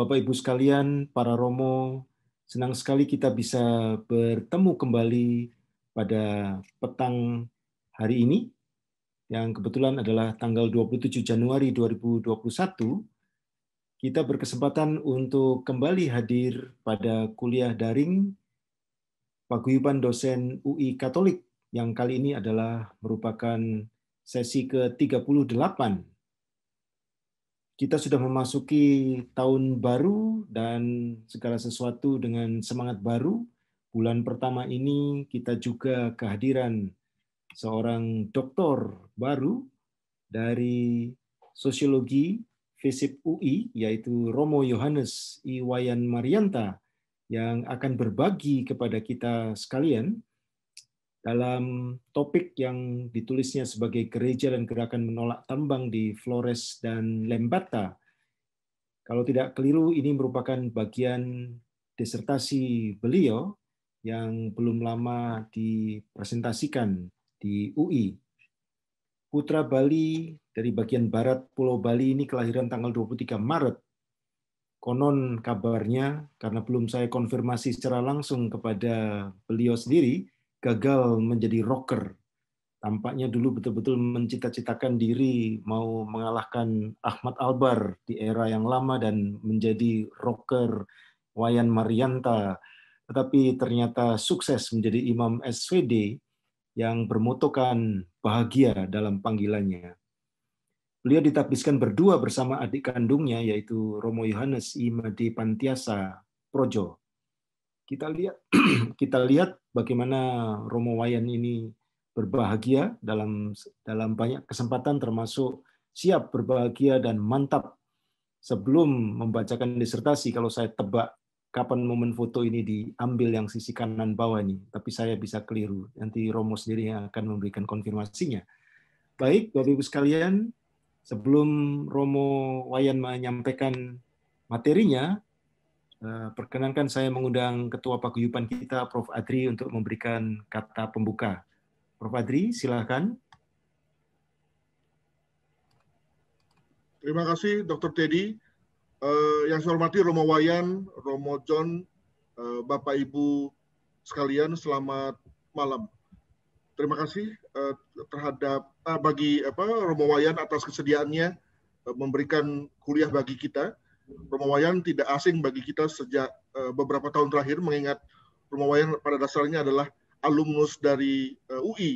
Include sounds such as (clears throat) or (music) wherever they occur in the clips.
Bapak Ibu sekalian, para Romo, senang sekali kita bisa bertemu kembali pada petang hari ini yang kebetulan adalah tanggal 27 Januari 2021, kita berkesempatan untuk kembali hadir pada kuliah daring paguyuban dosen UI Katolik yang kali ini adalah merupakan sesi ke-38 kita sudah memasuki tahun baru dan segala sesuatu dengan semangat baru. Bulan pertama ini kita juga kehadiran seorang doktor baru dari sosiologi FISIP UI, yaitu Romo Yohanes Iwayan Marianta, yang akan berbagi kepada kita sekalian dalam topik yang ditulisnya sebagai Gereja dan Gerakan Menolak Tambang di Flores dan Lembata. Kalau tidak keliru, ini merupakan bagian disertasi beliau yang belum lama dipresentasikan di UI. Putra Bali dari bagian barat Pulau Bali ini kelahiran tanggal 23 Maret. Konon kabarnya, karena belum saya konfirmasi secara langsung kepada beliau sendiri, gagal menjadi rocker. Tampaknya dulu betul-betul mencita-citakan diri mau mengalahkan Ahmad Albar di era yang lama dan menjadi rocker Wayan Marianta. Tetapi ternyata sukses menjadi Imam SVD yang bermotokan bahagia dalam panggilannya. Beliau ditapiskan berdua bersama adik kandungnya yaitu Romo Yohanes Imadi Pantiasa Projo kita lihat (clears throat) kita lihat bagaimana Romo Wayan ini berbahagia dalam dalam banyak kesempatan termasuk siap berbahagia dan mantap sebelum membacakan disertasi kalau saya tebak kapan momen foto ini diambil yang sisi kanan bawah ini tapi saya bisa keliru nanti Romo sendiri yang akan memberikan konfirmasinya baik Bapak Ibu sekalian sebelum Romo Wayan menyampaikan materinya Eh, perkenankan saya mengundang Ketua Paguyupan kita, Prof. Adri, untuk memberikan kata pembuka. Prof. Adri, silakan. Terima kasih, Dr. Teddy. Uh, yang saya hormati Romo Wayan, Romo John, uh, Bapak Ibu sekalian, selamat malam. Terima kasih uh, terhadap uh, bagi apa Romo Wayan atas kesediaannya uh, memberikan kuliah bagi kita Romo Wayan tidak asing bagi kita sejak eh, beberapa tahun terakhir mengingat Romo Wayan pada dasarnya adalah alumnus dari eh, UI.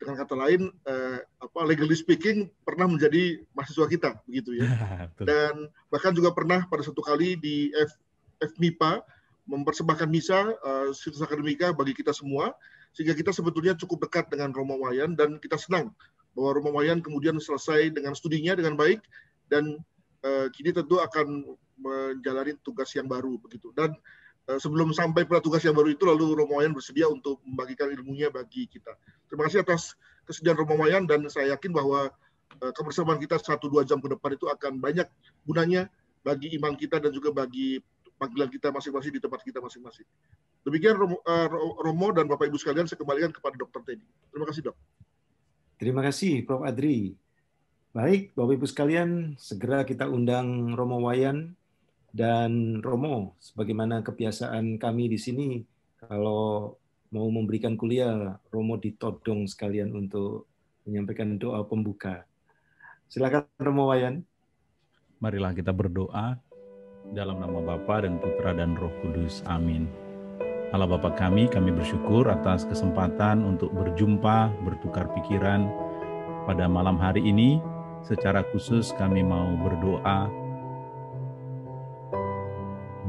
Dengan kata lain, uh, apa legally speaking pernah menjadi mahasiswa kita begitu ya. (laughs) Dan bahkan juga pernah pada satu kali di F, FMIPA mempersembahkan misa uh, situs akademika bagi kita semua sehingga kita sebetulnya cukup dekat dengan Romo Wayan dan kita senang bahwa Romo Wayan kemudian selesai dengan studinya dengan baik dan Eh, kini tentu akan menjalani tugas yang baru begitu. Dan eh, sebelum sampai pada tugas yang baru itu, lalu Romo Wayan bersedia untuk membagikan ilmunya bagi kita. Terima kasih atas kesediaan Romo Wayan dan saya yakin bahwa eh, kebersamaan kita satu dua jam ke depan itu akan banyak gunanya bagi iman kita dan juga bagi panggilan kita masing-masing di tempat kita masing-masing. Demikian Romo, Romo dan Bapak Ibu sekalian saya kembalikan kepada Dokter Teddy. Terima kasih, Dok. Terima kasih, Prof. Adri. Baik, Bapak Ibu sekalian, segera kita undang Romo Wayan dan Romo sebagaimana kebiasaan kami di sini kalau mau memberikan kuliah Romo ditodong sekalian untuk menyampaikan doa pembuka. Silakan Romo Wayan. Marilah kita berdoa dalam nama Bapa dan Putra dan Roh Kudus. Amin. Allah Bapa kami, kami bersyukur atas kesempatan untuk berjumpa, bertukar pikiran pada malam hari ini Secara khusus kami mau berdoa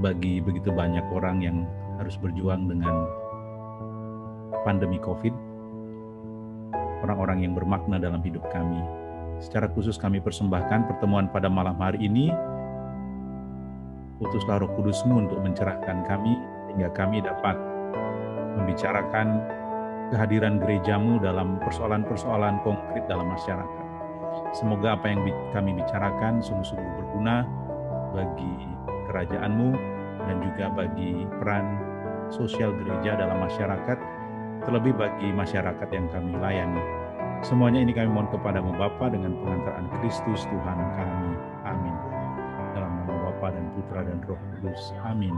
bagi begitu banyak orang yang harus berjuang dengan pandemi Covid. Orang-orang yang bermakna dalam hidup kami. Secara khusus kami persembahkan pertemuan pada malam hari ini. putuslah roh kudusmu untuk mencerahkan kami sehingga kami dapat membicarakan kehadiran gerejamu dalam persoalan-persoalan konkret dalam masyarakat. Semoga apa yang kami bicarakan sungguh-sungguh berguna bagi kerajaanmu dan juga bagi peran sosial gereja dalam masyarakat, terlebih bagi masyarakat yang kami layani. Semuanya ini kami mohon kepadamu Bapa dengan pengantaran Kristus Tuhan kami. Amin. Dalam nama Bapa dan Putra dan Roh Kudus. Amin.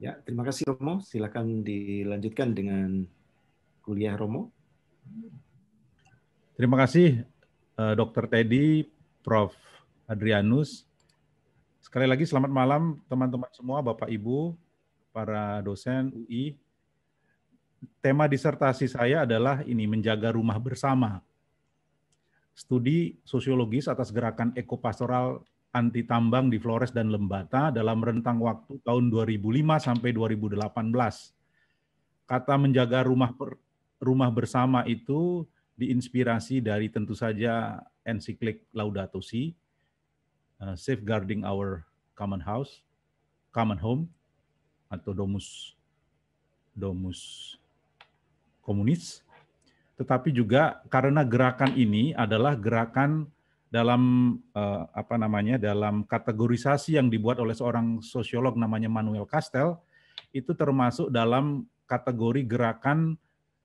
Ya, terima kasih Romo. Silakan dilanjutkan dengan kuliah Romo. Terima kasih uh, eh, Dr. Teddy, Prof. Adrianus. Sekali lagi selamat malam teman-teman semua, Bapak Ibu, para dosen UI. Tema disertasi saya adalah ini menjaga rumah bersama. Studi sosiologis atas gerakan ekopastoral anti tambang di Flores dan Lembata dalam rentang waktu tahun 2005 sampai 2018. Kata menjaga rumah per, rumah bersama itu diinspirasi dari tentu saja ensiklik Laudato Si, uh, Safeguarding Our Common House, Common Home, atau Domus Domus Komunis, tetapi juga karena gerakan ini adalah gerakan dalam uh, apa namanya dalam kategorisasi yang dibuat oleh seorang sosiolog namanya Manuel Castel itu termasuk dalam kategori gerakan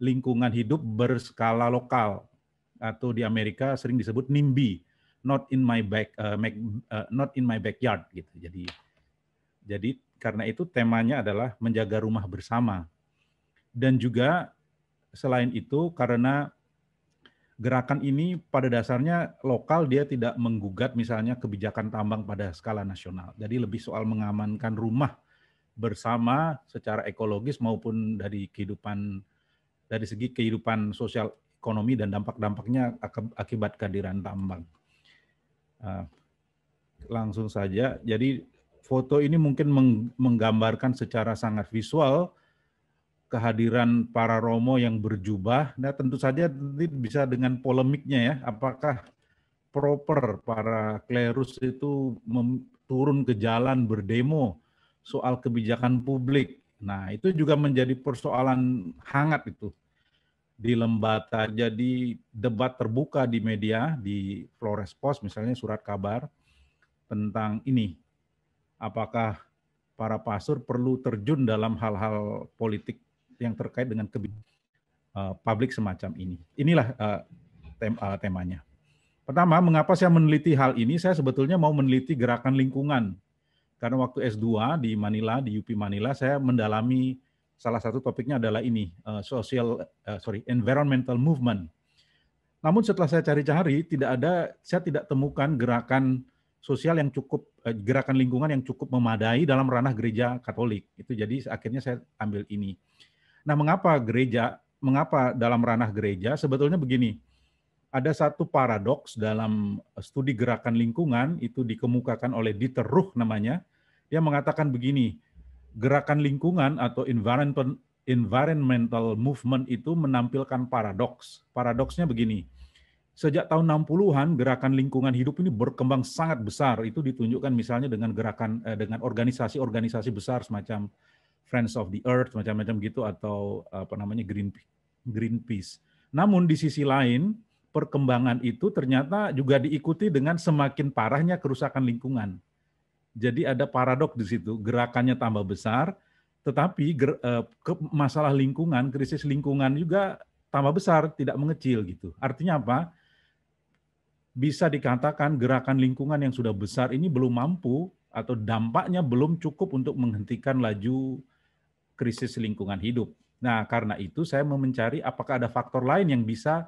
lingkungan hidup berskala lokal atau di Amerika sering disebut NIMBY, not in my back uh, make, uh, not in my backyard gitu. Jadi jadi karena itu temanya adalah menjaga rumah bersama. Dan juga selain itu karena gerakan ini pada dasarnya lokal dia tidak menggugat misalnya kebijakan tambang pada skala nasional. Jadi lebih soal mengamankan rumah bersama secara ekologis maupun dari kehidupan dari segi kehidupan sosial ekonomi dan dampak-dampaknya akibat kehadiran tambang. Uh, ah, langsung saja, jadi foto ini mungkin menggambarkan secara sangat visual kehadiran para Romo yang berjubah. Nah, tentu saja nanti bisa dengan polemiknya ya, apakah proper para klerus itu turun ke jalan berdemo soal kebijakan publik Nah, itu juga menjadi persoalan hangat itu di Lembata. Jadi debat terbuka di media di Flores Post misalnya surat kabar tentang ini. Apakah para pasur perlu terjun dalam hal-hal politik yang terkait dengan kebijakan uh, eh, publik semacam ini. Inilah uh, tem uh, temanya. Pertama, mengapa saya meneliti hal ini? Saya sebetulnya mau meneliti gerakan lingkungan karena waktu S2 di Manila di UP Manila saya mendalami salah satu topiknya adalah ini uh, social uh, sorry environmental movement. Namun setelah saya cari-cari tidak ada saya tidak temukan gerakan sosial yang cukup uh, gerakan lingkungan yang cukup memadai dalam ranah gereja Katolik. Itu jadi akhirnya saya ambil ini. Nah, mengapa gereja mengapa dalam ranah gereja sebetulnya begini. Ada satu paradoks dalam studi gerakan lingkungan itu dikemukakan oleh Dieter Ruh namanya dia mengatakan begini, gerakan lingkungan atau environment, environmental movement itu menampilkan paradoks. Paradoksnya begini, sejak tahun 60-an gerakan lingkungan hidup ini berkembang sangat besar. Itu ditunjukkan misalnya dengan gerakan eh, dengan organisasi-organisasi besar semacam Friends of the Earth, macam-macam gitu atau apa namanya Green Greenpeace. Namun di sisi lain, perkembangan itu ternyata juga diikuti dengan semakin parahnya kerusakan lingkungan. Jadi ada paradok di situ, gerakannya tambah besar, tetapi ger, eh, ke masalah lingkungan, krisis lingkungan juga tambah besar, tidak mengecil gitu. Artinya apa? Bisa dikatakan gerakan lingkungan yang sudah besar ini belum mampu atau dampaknya belum cukup untuk menghentikan laju krisis lingkungan hidup. Nah, karena itu saya mau mencari apakah ada faktor lain yang bisa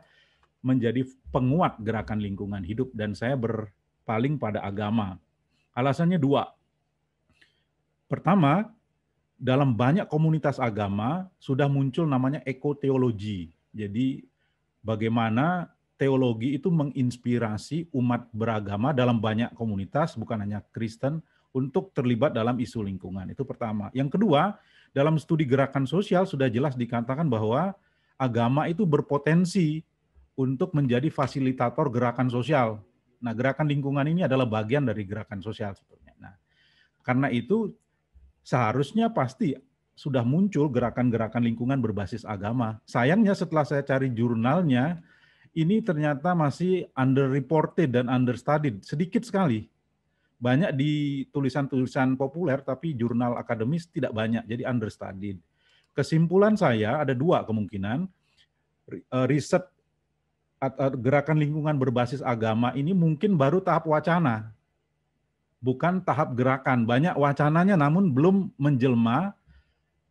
menjadi penguat gerakan lingkungan hidup dan saya berpaling pada agama Alasannya dua. Pertama, dalam banyak komunitas agama sudah muncul namanya ekoteologi. Jadi bagaimana teologi itu menginspirasi umat beragama dalam banyak komunitas, bukan hanya Kristen, untuk terlibat dalam isu lingkungan. Itu pertama. Yang kedua, dalam studi gerakan sosial sudah jelas dikatakan bahwa agama itu berpotensi untuk menjadi fasilitator gerakan sosial. Nah, gerakan lingkungan ini adalah bagian dari gerakan sosial sebetulnya. Nah, karena itu seharusnya pasti sudah muncul gerakan-gerakan lingkungan berbasis agama. Sayangnya setelah saya cari jurnalnya, ini ternyata masih underreported dan understudied, sedikit sekali. Banyak di tulisan-tulisan populer, tapi jurnal akademis tidak banyak, jadi understudied. Kesimpulan saya ada dua kemungkinan. Eh, riset gerakan lingkungan berbasis agama ini mungkin baru tahap wacana, bukan tahap gerakan. Banyak wacananya namun belum menjelma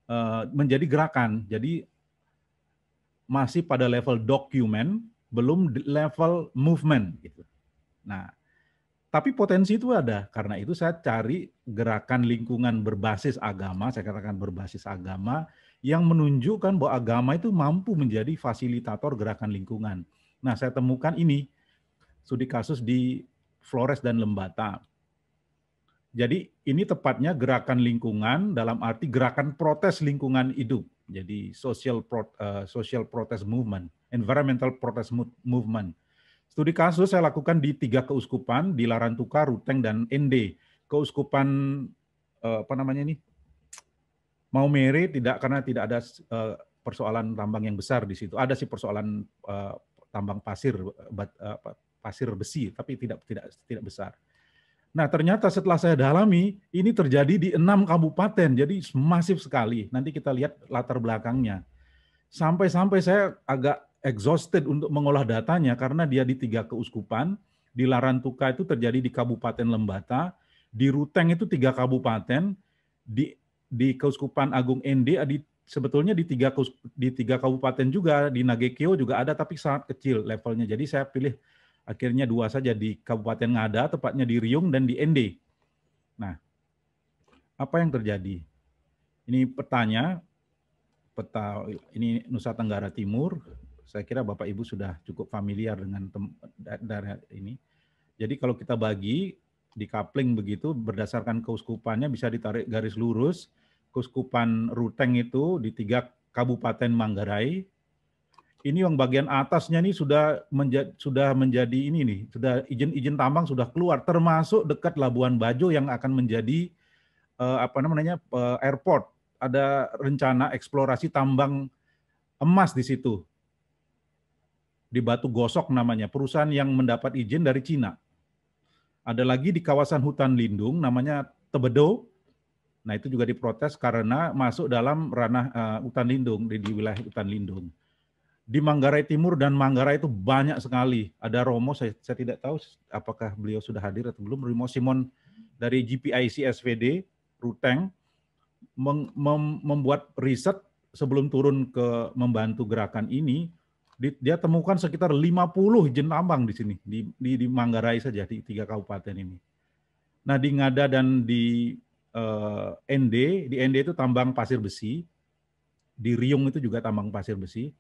eh, menjadi gerakan. Jadi masih pada level dokumen, belum level movement. Gitu. Nah, tapi potensi itu ada. Karena itu saya cari gerakan lingkungan berbasis agama, saya katakan berbasis agama, yang menunjukkan bahwa agama itu mampu menjadi fasilitator gerakan lingkungan. Nah, saya temukan ini studi kasus di Flores dan Lembata. Jadi ini tepatnya gerakan lingkungan dalam arti gerakan protes lingkungan hidup. Jadi social pro, uh, social protest movement, environmental protest movement. Studi kasus saya lakukan di tiga keuskupan di Larantuka, Ruteng dan Ende. Keuskupan uh, apa namanya ini? mau mere tidak karena tidak ada uh, persoalan tambang yang besar di situ. Ada sih persoalan uh, tambang pasir eh, pasir besi tapi tidak tidak tidak besar. Nah, ternyata setelah saya dalami, ini terjadi di enam kabupaten, jadi masif sekali. Nanti kita lihat latar belakangnya. Sampai-sampai saya agak exhausted untuk mengolah datanya karena dia di tiga keuskupan, di Larantuka itu terjadi di Kabupaten Lembata, di Ruteng itu tiga kabupaten, di di Keuskupan Agung Ende di sebetulnya di tiga di tiga kabupaten juga di Nagekeo juga ada tapi sangat kecil levelnya. Jadi saya pilih akhirnya dua saja di Kabupaten Ngada, tepatnya di Riung dan di Ende. Nah, apa yang terjadi? Ini petanya, peta ini Nusa Tenggara Timur. Saya kira Bapak Ibu sudah cukup familiar dengan daerah ini. Jadi kalau kita bagi di kapling begitu berdasarkan keuskupannya bisa ditarik garis lurus Kuskupan Ruteng itu di tiga Kabupaten Manggarai. Ini yang bagian atasnya nih sudah menjadi, sudah menjadi ini nih, sudah izin-izin tambang sudah keluar, termasuk dekat Labuan Bajo yang akan menjadi uh, apa namanya Uh, airport. Ada rencana eksplorasi tambang emas di situ di Batu Gosok namanya, perusahaan yang mendapat izin dari Cina. Ada lagi di kawasan hutan lindung namanya Tebedo, Nah, itu juga diprotes karena masuk dalam ranah uh, hutan lindung di, di wilayah hutan lindung. Di Manggarai Timur dan Manggarai itu banyak sekali. Ada Romo saya, saya tidak tahu apakah beliau sudah hadir atau belum. Romo Simon dari GPIC SVD Ruteng mem mem membuat riset sebelum turun ke membantu gerakan ini di, dia temukan sekitar 50 jenambang di sini di, di di Manggarai saja di tiga kabupaten ini. Nah, di Ngada dan di uh, eh, ND, di ND itu tambang pasir besi, di Riung itu juga tambang pasir besi.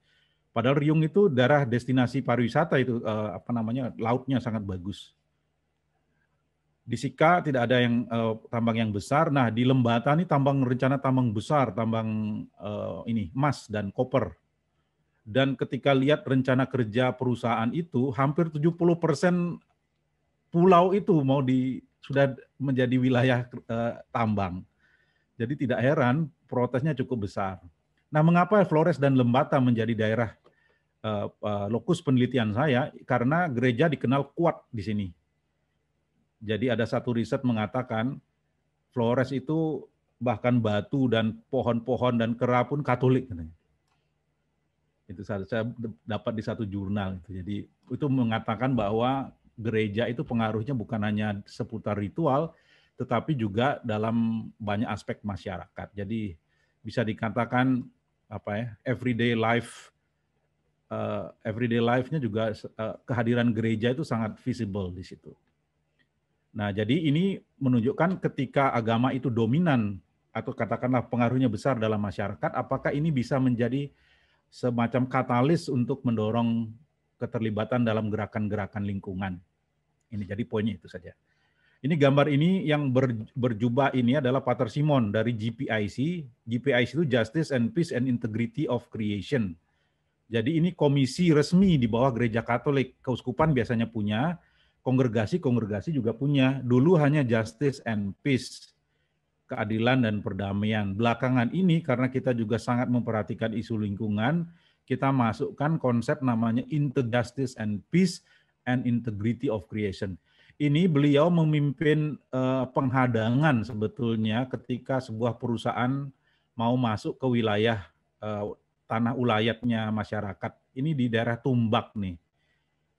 Padahal Riung itu darah destinasi pariwisata itu uh, apa namanya lautnya sangat bagus. Di Sika tidak ada yang uh, tambang yang besar. Nah di Lembata ini tambang rencana tambang besar, tambang uh, ini emas dan koper. Dan ketika lihat rencana kerja perusahaan itu, hampir 70 persen pulau itu mau di sudah menjadi wilayah eh, tambang. Jadi tidak heran protesnya cukup besar. Nah, mengapa Flores dan Lembata menjadi daerah eh, eh, lokus penelitian saya? Karena gereja dikenal kuat di sini. Jadi ada satu riset mengatakan Flores itu bahkan batu dan pohon-pohon dan kera pun Katolik Itu saya dapat di satu jurnal. Jadi itu mengatakan bahwa gereja itu pengaruhnya bukan hanya seputar ritual, tetapi juga dalam banyak aspek masyarakat. Jadi bisa dikatakan apa ya everyday life uh, everyday life-nya juga uh, kehadiran gereja itu sangat visible di situ. Nah, jadi ini menunjukkan ketika agama itu dominan atau katakanlah pengaruhnya besar dalam masyarakat, apakah ini bisa menjadi semacam katalis untuk mendorong keterlibatan dalam gerakan-gerakan lingkungan. Ini jadi poinnya itu saja. Ini gambar ini yang ber, berjubah ini adalah Pater Simon dari GPIC. GPIC itu Justice and Peace and Integrity of Creation. Jadi ini komisi resmi di bawah gereja Katolik. Keuskupan biasanya punya, kongregasi-kongregasi juga punya. Dulu hanya Justice and Peace, keadilan dan perdamaian. Belakangan ini karena kita juga sangat memperhatikan isu lingkungan, kita masukkan konsep namanya into and peace and integrity of creation. Ini beliau memimpin uh, penghadangan sebetulnya ketika sebuah perusahaan mau masuk ke wilayah uh, tanah ulayatnya masyarakat. Ini di daerah Tumbak nih,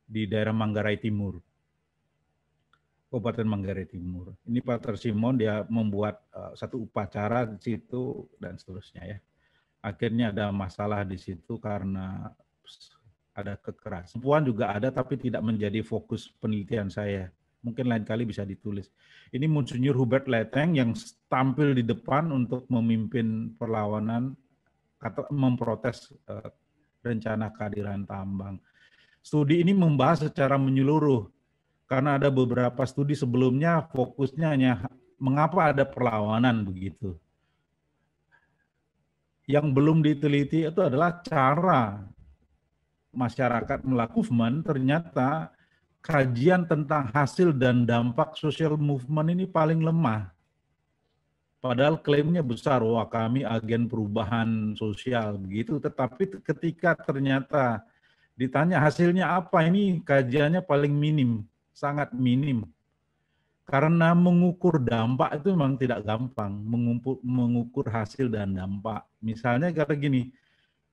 di daerah Manggarai Timur. Kabupaten Manggarai Timur. Ini Pak Tersimon dia membuat uh, satu upacara di situ dan seterusnya ya akhirnya ada masalah di situ karena ada kekerasan. Perempuan juga ada tapi tidak menjadi fokus penelitian saya. Mungkin lain kali bisa ditulis. Ini munculnya Hubert Leteng yang tampil di depan untuk memimpin perlawanan atau memprotes uh, rencana kehadiran tambang. Studi ini membahas secara menyeluruh karena ada beberapa studi sebelumnya fokusnya hanya mengapa ada perlawanan begitu yang belum diteliti itu adalah cara masyarakat melakukan ternyata kajian tentang hasil dan dampak social movement ini paling lemah. Padahal klaimnya besar, wah kami agen perubahan sosial begitu. Tetapi ketika ternyata ditanya hasilnya apa, ini kajiannya paling minim, sangat minim. Karena mengukur dampak itu memang tidak gampang, mengumpul, mengukur hasil dan dampak. Misalnya kata gini,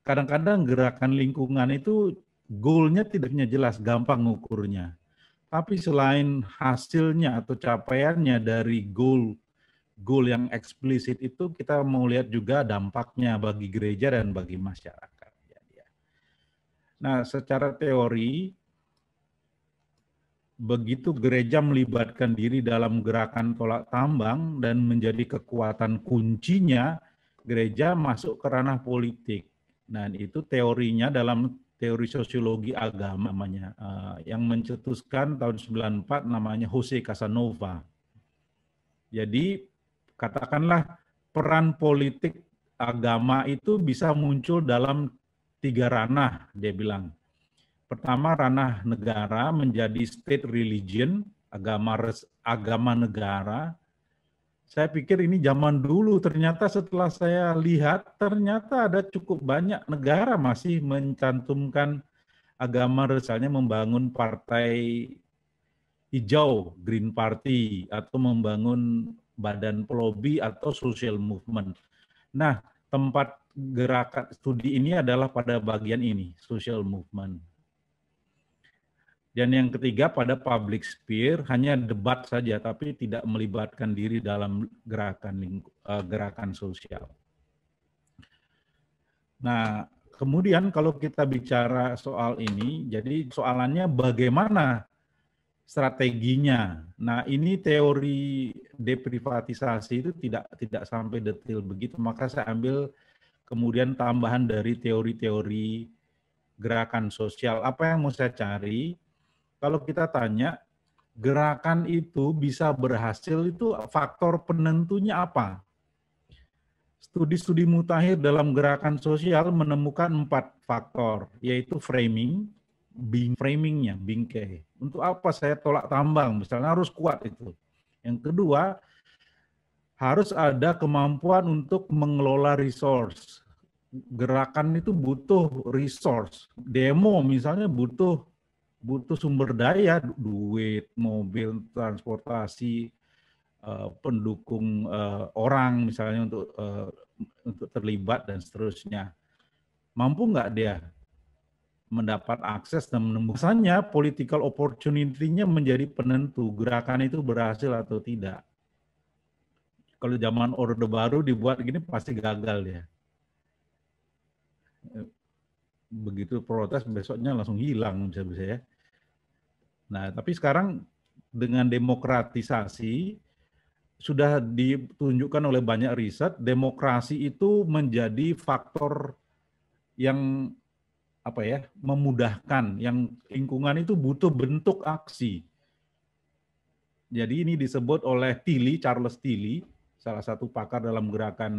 kadang-kadang gerakan lingkungan itu goalnya tidaknya jelas, gampang mengukurnya. Tapi selain hasilnya atau capaiannya dari goal goal yang eksplisit itu kita mau lihat juga dampaknya bagi gereja dan bagi masyarakat. Ya, ya. Nah, secara teori begitu gereja melibatkan diri dalam gerakan tolak tambang dan menjadi kekuatan kuncinya, gereja masuk ke ranah politik. Nah, itu teorinya dalam teori sosiologi agama namanya uh, yang mencetuskan tahun 94 namanya Jose Casanova. Jadi katakanlah peran politik agama itu bisa muncul dalam tiga ranah dia bilang Pertama, ranah negara menjadi state religion, agama res, agama negara. Saya pikir ini zaman dulu, ternyata setelah saya lihat, ternyata ada cukup banyak negara masih mencantumkan agama misalnya membangun partai hijau, Green Party, atau membangun badan pelobi atau social movement. Nah, tempat gerakan studi ini adalah pada bagian ini, social movement. Dan yang ketiga pada public sphere hanya debat saja tapi tidak melibatkan diri dalam gerakan eh, gerakan sosial. Nah, kemudian kalau kita bicara soal ini, jadi soalannya bagaimana strateginya. Nah, ini teori deprivatisasi itu tidak tidak sampai detail begitu, maka saya ambil kemudian tambahan dari teori-teori gerakan sosial. Apa yang mau saya cari? kalau kita tanya gerakan itu bisa berhasil itu faktor penentunya apa? Studi-studi mutakhir dalam gerakan sosial menemukan empat faktor, yaitu framing, being framingnya, bingkai. Untuk apa saya tolak tambang? Misalnya harus kuat itu. Yang kedua, harus ada kemampuan untuk mengelola resource. Gerakan itu butuh resource. Demo misalnya butuh butuh sumber daya, duit, mobil, transportasi, uh, pendukung uh, orang misalnya untuk uh, untuk terlibat dan seterusnya. Mampu nggak dia mendapat akses dan menembusannya political opportunity-nya menjadi penentu gerakan itu berhasil atau tidak. Kalau zaman Orde Baru dibuat gini pasti gagal ya. Begitu protes besoknya langsung hilang bisa-bisa ya. Nah, tapi sekarang dengan demokratisasi sudah ditunjukkan oleh banyak riset, demokrasi itu menjadi faktor yang apa ya, memudahkan yang lingkungan itu butuh bentuk aksi. Jadi ini disebut oleh Tilly, Charles Tilly, salah satu pakar dalam gerakan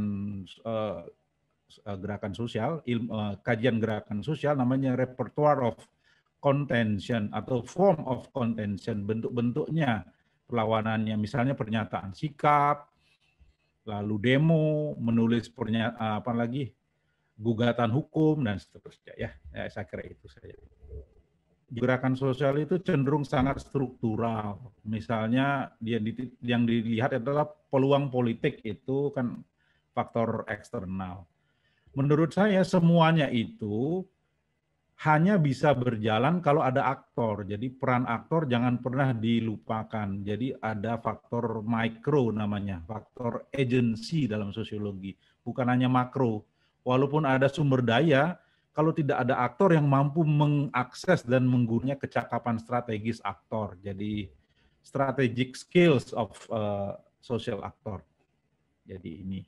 uh, gerakan sosial, ilmu, uh, eh, kajian gerakan sosial namanya repertoire of contention atau form of contention, bentuk-bentuknya perlawanannya, misalnya pernyataan sikap, lalu demo, menulis pernyataan apa lagi gugatan hukum dan seterusnya ya. ya saya kira itu saja. Gerakan sosial itu cenderung sangat struktural. Misalnya dia yang dilihat adalah peluang politik itu kan faktor eksternal. Menurut saya semuanya itu hanya bisa berjalan kalau ada aktor. Jadi peran aktor jangan pernah dilupakan. Jadi ada faktor mikro namanya, faktor agency dalam sosiologi, bukan hanya makro. Walaupun ada sumber daya, kalau tidak ada aktor yang mampu mengakses dan menggunanya kecakapan strategis aktor. Jadi strategic skills of uh, social actor. Jadi ini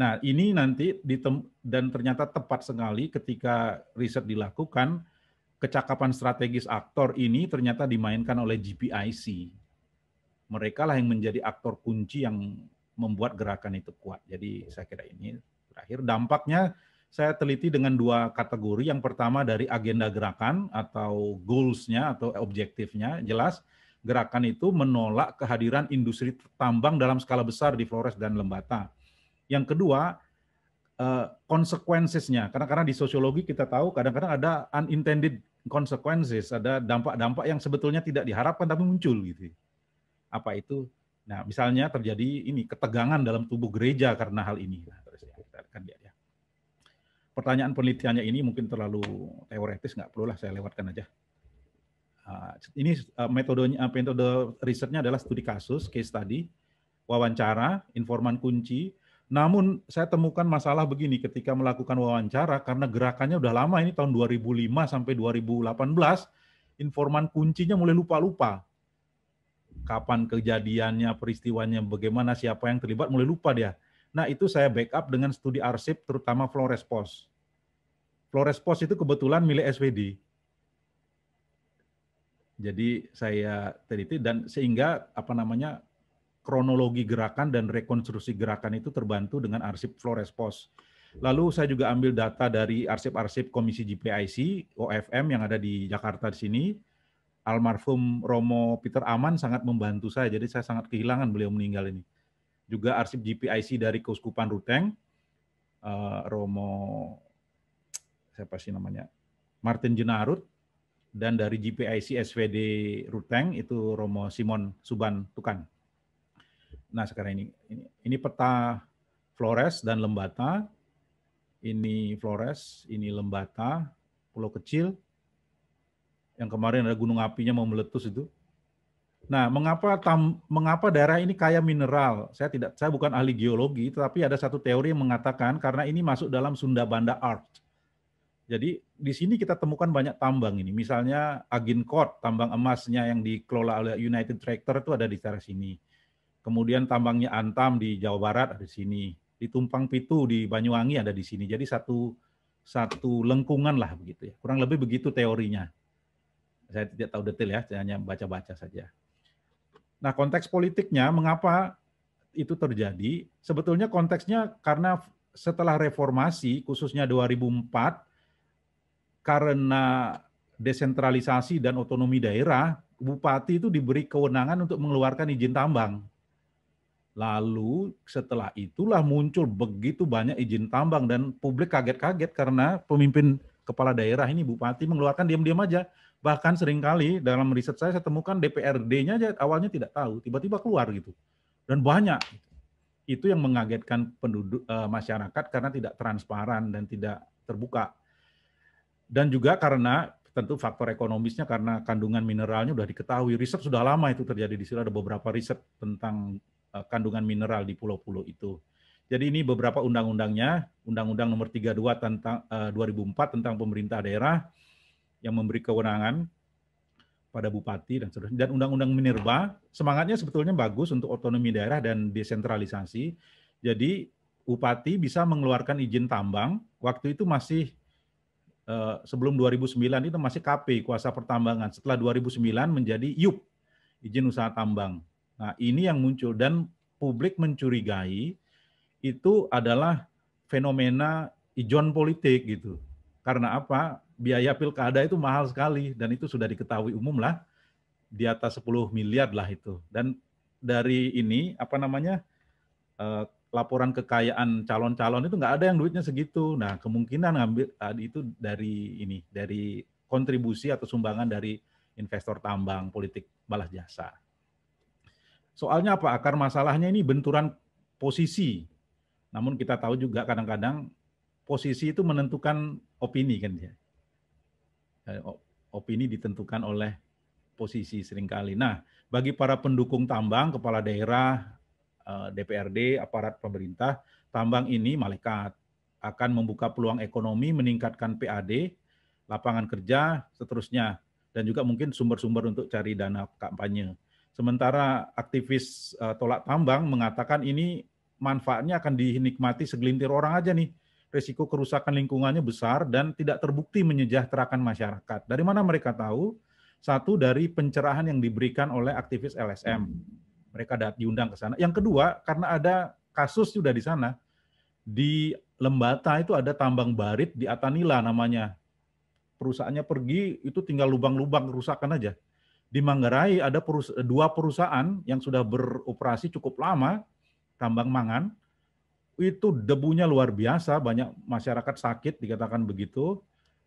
Nah, ini nanti ditem dan ternyata tepat sekali ketika riset dilakukan, kecakapan strategis aktor ini ternyata dimainkan oleh GPIC. Mereka lah yang menjadi aktor kunci yang membuat gerakan itu kuat. Jadi saya kira ini terakhir dampaknya saya teliti dengan dua kategori. Yang pertama dari agenda gerakan atau goals-nya atau objektifnya jelas gerakan itu menolak kehadiran industri tambang dalam skala besar di Flores dan Lembata yang kedua, konsekuensinya. Eh, karena karena di sosiologi kita tahu kadang-kadang ada unintended consequences, ada dampak-dampak yang sebetulnya tidak diharapkan tapi muncul gitu. Apa itu? Nah, misalnya terjadi ini ketegangan dalam tubuh gereja karena hal ini. Nah, terus ya, kita akan lihat ya. Pertanyaan penelitiannya ini mungkin terlalu teoretis, nggak perlu lah, saya lewatkan aja. Ah, ini eh, metodenya, eh, metode risetnya adalah studi kasus, case study, wawancara, informan kunci, namun saya temukan masalah begini ketika melakukan wawancara karena gerakannya udah lama ini tahun 2005 sampai 2018 informan kuncinya mulai lupa-lupa. Kapan kejadiannya, peristiwanya, bagaimana siapa yang terlibat mulai lupa dia. Nah, itu saya backup dengan studi arsip terutama Flores Post Flores Post itu kebetulan milik SWD. Jadi saya teliti dan sehingga apa namanya kronologi gerakan dan rekonstruksi gerakan itu terbantu dengan arsip Flores Pos. Lalu saya juga ambil data dari arsip-arsip Komisi GPIC OFM yang ada di Jakarta di sini. Almarhum Romo Peter Aman sangat membantu saya, jadi saya sangat kehilangan beliau meninggal ini. Juga arsip GPIC dari Keuskupan Ruteng, uh, Romo siapa sih namanya, Martin Jenarut, dan dari GPIC SVD Ruteng itu Romo Simon Suban Tukan. Nah sekarang ini ini, ini peta Flores dan Lembata. Ini Flores, ini Lembata, pulau kecil. Yang kemarin ada gunung apinya mau meletus itu. Nah, mengapa tam, mengapa daerah ini kaya mineral? Saya tidak saya bukan ahli geologi, tetapi ada satu teori yang mengatakan karena ini masuk dalam Sunda Banda Art. Jadi di sini kita temukan banyak tambang ini. Misalnya Agincourt, tambang emasnya yang dikelola oleh United Tractor itu ada di daerah sini kemudian tambangnya Antam di Jawa Barat ada di sini, di Tumpang Pitu di Banyuwangi ada di sini. Jadi satu satu lengkungan lah begitu ya. Kurang lebih begitu teorinya. Saya tidak tahu detail ya, saya hanya baca-baca saja. Nah, konteks politiknya mengapa itu terjadi? Sebetulnya konteksnya karena setelah reformasi khususnya 2004 karena desentralisasi dan otonomi daerah, bupati itu diberi kewenangan untuk mengeluarkan izin tambang. Lalu setelah itulah muncul begitu banyak izin tambang dan publik kaget-kaget karena pemimpin kepala daerah ini bupati mengeluarkan diam-diam aja. Bahkan seringkali dalam riset saya saya temukan DPRD-nya aja awalnya tidak tahu, tiba-tiba keluar gitu. Dan banyak. Gitu. Itu yang mengagetkan penduduk e, masyarakat karena tidak transparan dan tidak terbuka. Dan juga karena tentu faktor ekonomisnya karena kandungan mineralnya sudah diketahui. Riset sudah lama itu terjadi di sini ada beberapa riset tentang Eh, kandungan mineral di pulau-pulau itu. Jadi ini beberapa undang-undangnya, Undang-Undang Nomor 32 tentang uh, eh, 2004 tentang pemerintah daerah yang memberi kewenangan pada bupati dan seterusnya. Dan Undang-Undang Minerba semangatnya sebetulnya bagus untuk otonomi daerah dan desentralisasi. Jadi bupati bisa mengeluarkan izin tambang. Waktu itu masih eh, sebelum 2009 itu masih KP Kuasa Pertambangan. Setelah 2009 menjadi IUP, izin usaha tambang. Nah, ini yang muncul dan publik mencurigai itu adalah fenomena ijon politik gitu. Karena apa? Biaya pilkada itu mahal sekali dan itu sudah diketahui umum lah di atas 10 miliar lah itu. Dan dari ini apa namanya? Eh, laporan kekayaan calon-calon itu nggak ada yang duitnya segitu. Nah, kemungkinan ngambil ah, itu dari ini, dari kontribusi atau sumbangan dari investor tambang politik balas jasa. Soalnya apa? Akar masalahnya ini benturan posisi. Namun kita tahu juga kadang-kadang posisi itu menentukan opini kan dia. Eh, opini ditentukan oleh posisi seringkali. Nah, bagi para pendukung tambang, kepala daerah, DPRD, eh, aparat pemerintah, tambang ini malaikat akan membuka peluang ekonomi, meningkatkan PAD, lapangan kerja, seterusnya, dan juga mungkin sumber-sumber untuk cari dana kampanye. Sementara aktivis uh, tolak tambang mengatakan ini manfaatnya akan dinikmati segelintir orang aja nih. Risiko kerusakan lingkungannya besar dan tidak terbukti menyejahterakan masyarakat. Dari mana mereka tahu? Satu dari pencerahan yang diberikan oleh aktivis LSM. Mereka diundang ke sana. Yang kedua, karena ada kasus sudah di sana. Di Lembata itu ada tambang barit di Atanila namanya. Perusahaannya pergi, itu tinggal lubang-lubang kerusakan aja di Manggarai ada perus dua perusahaan yang sudah beroperasi cukup lama, tambang mangan, itu debunya luar biasa, banyak masyarakat sakit dikatakan begitu,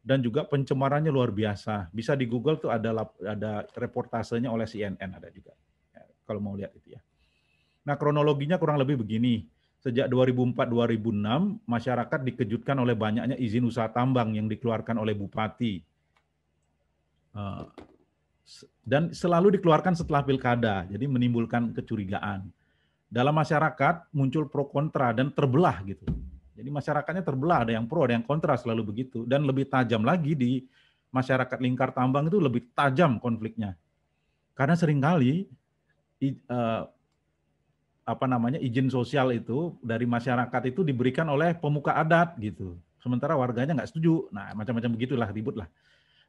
dan juga pencemarannya luar biasa. Bisa di Google tuh ada ada reportasenya oleh CNN ada juga, ya, kalau mau lihat itu ya. Nah kronologinya kurang lebih begini, sejak 2004-2006 masyarakat dikejutkan oleh banyaknya izin usaha tambang yang dikeluarkan oleh bupati. Eh, dan selalu dikeluarkan setelah pilkada, jadi menimbulkan kecurigaan. Dalam masyarakat muncul pro kontra dan terbelah gitu. Jadi masyarakatnya terbelah, ada yang pro, ada yang kontra selalu begitu. Dan lebih tajam lagi di masyarakat lingkar tambang itu lebih tajam konfliknya. Karena seringkali i, uh, apa namanya izin sosial itu dari masyarakat itu diberikan oleh pemuka adat gitu. Sementara warganya nggak setuju. Nah macam-macam begitulah ribut lah.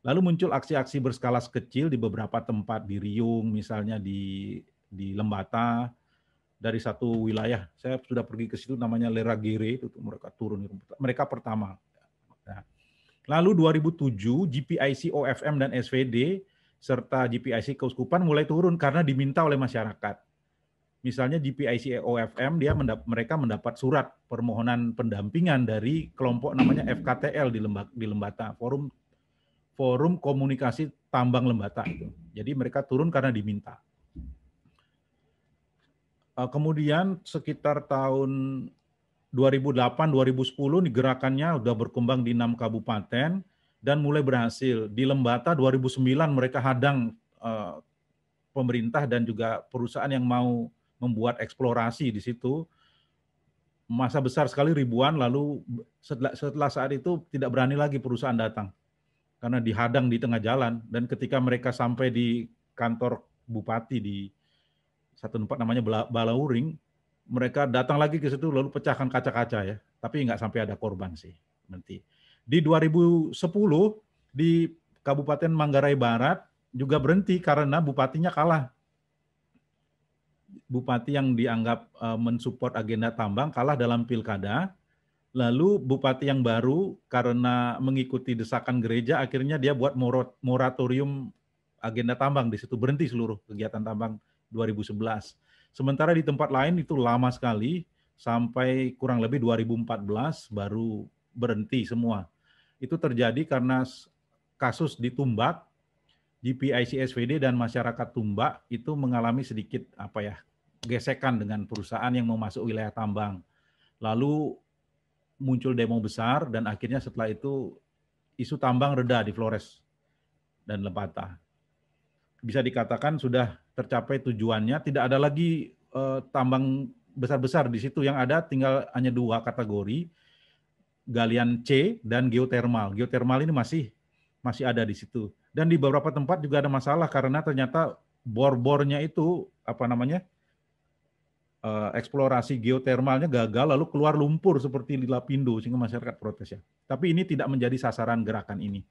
Lalu muncul aksi-aksi berskala kecil di beberapa tempat di Riung, misalnya di di Lembata, dari satu wilayah. Saya sudah pergi ke situ namanya Leragere, itu mereka turun. Mereka pertama. Nah, lalu 2007 GPIC, OFM, dan SVD serta GPIC Keuskupan mulai turun karena diminta oleh masyarakat. Misalnya GPIC OFM, dia mendap mereka mendapat surat permohonan pendampingan dari kelompok namanya FKTL di Lembata, Forum forum komunikasi tambang lembata itu. Jadi mereka turun karena diminta. Eh, kemudian sekitar tahun 2008-2010 gerakannya sudah berkembang di enam kabupaten dan mulai berhasil. Di Lembata 2009 mereka hadang eh, pemerintah dan juga perusahaan yang mau membuat eksplorasi di situ. Masa besar sekali ribuan lalu setelah saat itu tidak berani lagi perusahaan datang karena dihadang di tengah jalan dan ketika mereka sampai di kantor bupati di satu tempat namanya Balauring, mereka datang lagi ke situ lalu pecahkan kaca-kaca ya. Tapi nggak sampai ada korban sih nanti. Di 2010 di Kabupaten Manggarai Barat juga berhenti karena bupatinya kalah. Bupati yang dianggap eh, mensupport agenda tambang kalah dalam pilkada Lalu bupati yang baru karena mengikuti desakan gereja akhirnya dia buat moratorium agenda tambang di situ berhenti seluruh kegiatan tambang 2011. Sementara di tempat lain itu lama sekali sampai kurang lebih 2014 baru berhenti semua. Itu terjadi karena kasus di Tumbak, GPIC SVD dan masyarakat Tumbak itu mengalami sedikit apa ya gesekan dengan perusahaan yang mau masuk wilayah tambang. Lalu muncul demo besar dan akhirnya setelah itu isu tambang reda di Flores dan Lepata. Bisa dikatakan sudah tercapai tujuannya, tidak ada lagi uh, tambang besar-besar di situ yang ada tinggal hanya dua kategori, galian C dan geotermal. Geotermal ini masih masih ada di situ. Dan di beberapa tempat juga ada masalah karena ternyata bor-bornya itu apa namanya? Eh, eksplorasi geotermalnya gagal lalu keluar lumpur seperti di Lapindo sehingga masyarakat protes ya. Tapi ini tidak menjadi sasaran gerakan ini.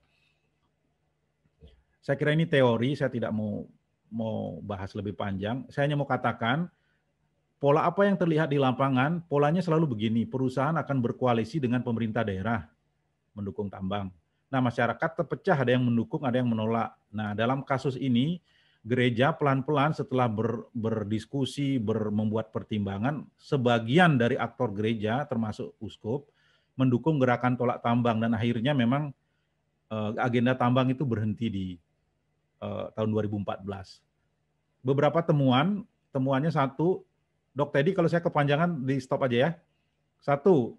Saya kira ini teori, saya tidak mau mau bahas lebih panjang. Saya hanya mau katakan pola apa yang terlihat di lapangan, polanya selalu begini, perusahaan akan berkoalisi dengan pemerintah daerah mendukung tambang. Nah, masyarakat terpecah, ada yang mendukung, ada yang menolak. Nah, dalam kasus ini gereja pelan-pelan setelah ber, berdiskusi, ber, membuat pertimbangan, sebagian dari aktor gereja termasuk uskup mendukung gerakan tolak tambang dan akhirnya memang uh, agenda tambang itu berhenti di uh, tahun 2014. Beberapa temuan, temuannya satu, Dok Teddy kalau saya kepanjangan di stop aja ya. Satu,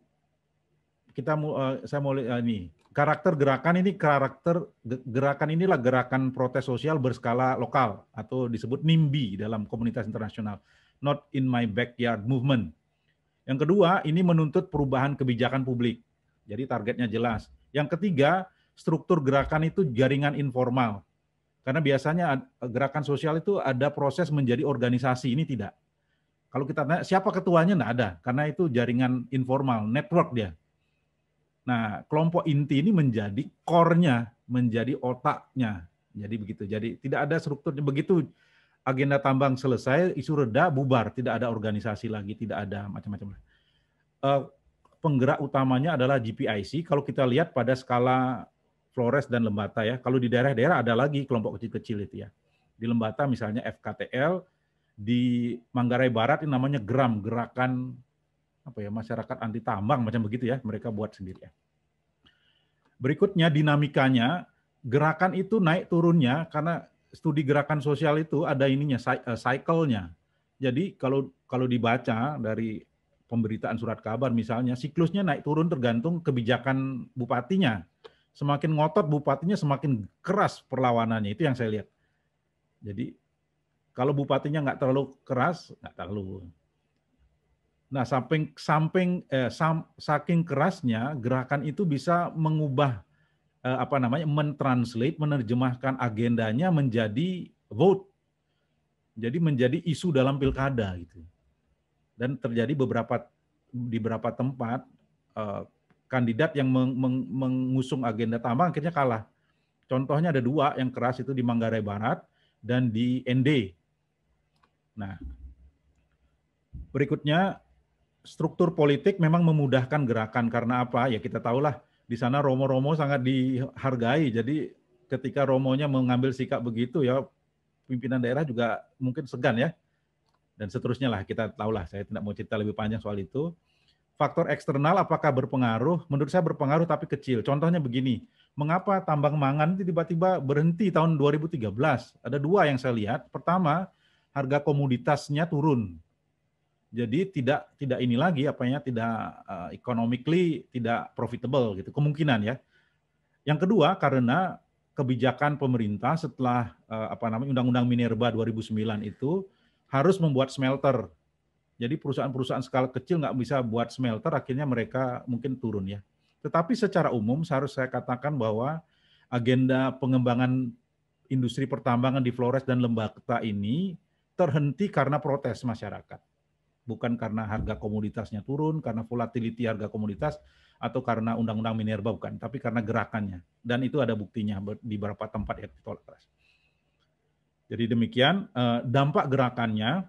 kita uh, saya mau ini karakter gerakan ini karakter gerakan inilah gerakan protes sosial berskala lokal atau disebut NIMBY dalam komunitas internasional, not in my backyard movement. Yang kedua, ini menuntut perubahan kebijakan publik. Jadi targetnya jelas. Yang ketiga, struktur gerakan itu jaringan informal. Karena biasanya gerakan sosial itu ada proses menjadi organisasi, ini tidak. Kalau kita tanya siapa ketuanya, tidak ada. Karena itu jaringan informal, network dia Nah, kelompok inti ini menjadi core-nya, menjadi otaknya. Jadi begitu. Jadi tidak ada strukturnya begitu agenda tambang selesai, isu reda, bubar, tidak ada organisasi lagi, tidak ada macam-macam. Uh, penggerak utamanya adalah GPIC. Kalau kita lihat pada skala Flores dan Lembata ya, kalau di daerah-daerah ada lagi kelompok kecil-kecil itu ya. Di Lembata misalnya FKTL, di Manggarai Barat ini namanya GRAM, Gerakan apa ya masyarakat anti tambang macam begitu ya mereka buat sendiri ya. Berikutnya dinamikanya gerakan itu naik turunnya karena studi gerakan sosial itu ada ininya eh, cycle-nya. Jadi kalau kalau dibaca dari pemberitaan surat kabar misalnya siklusnya naik turun tergantung kebijakan bupatinya. Semakin ngotot bupatinya semakin keras perlawanannya itu yang saya lihat. Jadi kalau bupatinya nggak terlalu keras, nggak terlalu Nah, samping samping eh, sam, saking kerasnya gerakan itu bisa mengubah eh, apa namanya mentranslate menerjemahkan agendanya menjadi vote. Jadi menjadi isu dalam pilkada gitu. Dan terjadi beberapa di beberapa tempat eh, kandidat yang meng, meng, mengusung agenda tambang akhirnya kalah. Contohnya ada dua yang keras itu di Manggarai Barat dan di ND. Nah, berikutnya struktur politik memang memudahkan gerakan karena apa? Ya kita tahulah di sana Romo-Romo sangat dihargai. Jadi ketika Romonya mengambil sikap begitu ya pimpinan daerah juga mungkin segan ya. Dan seterusnya lah kita tahulah. Saya tidak mau cerita lebih panjang soal itu. Faktor eksternal apakah berpengaruh? Menurut saya berpengaruh tapi kecil. Contohnya begini, mengapa tambang mangan tiba-tiba berhenti tahun 2013? Ada dua yang saya lihat. Pertama, harga komoditasnya turun jadi tidak tidak ini lagi apanya tidak uh, economically tidak profitable gitu kemungkinan ya. Yang kedua karena kebijakan pemerintah setelah uh, apa namanya Undang-Undang Minerba 2009 itu harus membuat smelter. Jadi perusahaan-perusahaan skala kecil nggak bisa buat smelter, akhirnya mereka mungkin turun ya. Tetapi secara umum harus saya katakan bahwa agenda pengembangan industri pertambangan di Flores dan Lembata ini terhenti karena protes masyarakat bukan karena harga komoditasnya turun, karena volatility harga komoditas, atau karena undang-undang minerba bukan, tapi karena gerakannya. Dan itu ada buktinya di beberapa tempat yang ditolak keras. Jadi demikian eh, dampak gerakannya.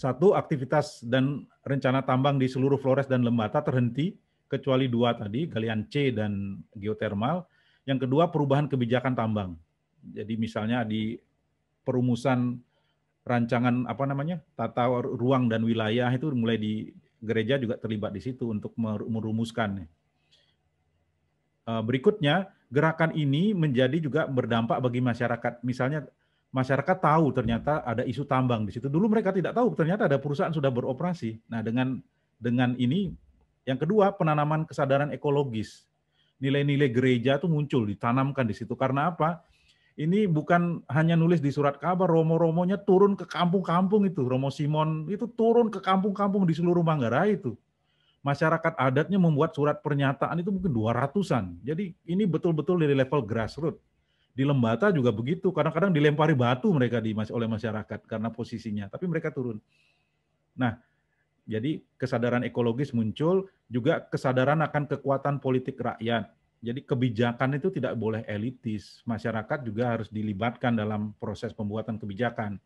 Satu, aktivitas dan rencana tambang di seluruh Flores dan Lembata terhenti, kecuali dua tadi, galian C dan geotermal. Yang kedua, perubahan kebijakan tambang. Jadi misalnya di perumusan rancangan apa namanya tata ruang dan wilayah itu mulai di gereja juga terlibat di situ untuk merumuskan. Eh, berikutnya gerakan ini menjadi juga berdampak bagi masyarakat. Misalnya masyarakat tahu ternyata ada isu tambang di situ. Dulu mereka tidak tahu ternyata ada perusahaan sudah beroperasi. Nah dengan dengan ini yang kedua penanaman kesadaran ekologis nilai-nilai gereja itu muncul ditanamkan di situ karena apa? ini bukan hanya nulis di surat kabar, Romo-Romonya turun ke kampung-kampung itu. Romo Simon itu turun ke kampung-kampung di seluruh Manggarai itu. Masyarakat adatnya membuat surat pernyataan itu mungkin 200-an. Jadi ini betul-betul dari level grassroots. Di Lembata juga begitu. Kadang-kadang dilempari batu mereka di, oleh masyarakat karena posisinya. Tapi mereka turun. Nah, jadi kesadaran ekologis muncul, juga kesadaran akan kekuatan politik rakyat jadi kebijakan itu tidak boleh elitis. Masyarakat juga harus dilibatkan dalam proses pembuatan kebijakan.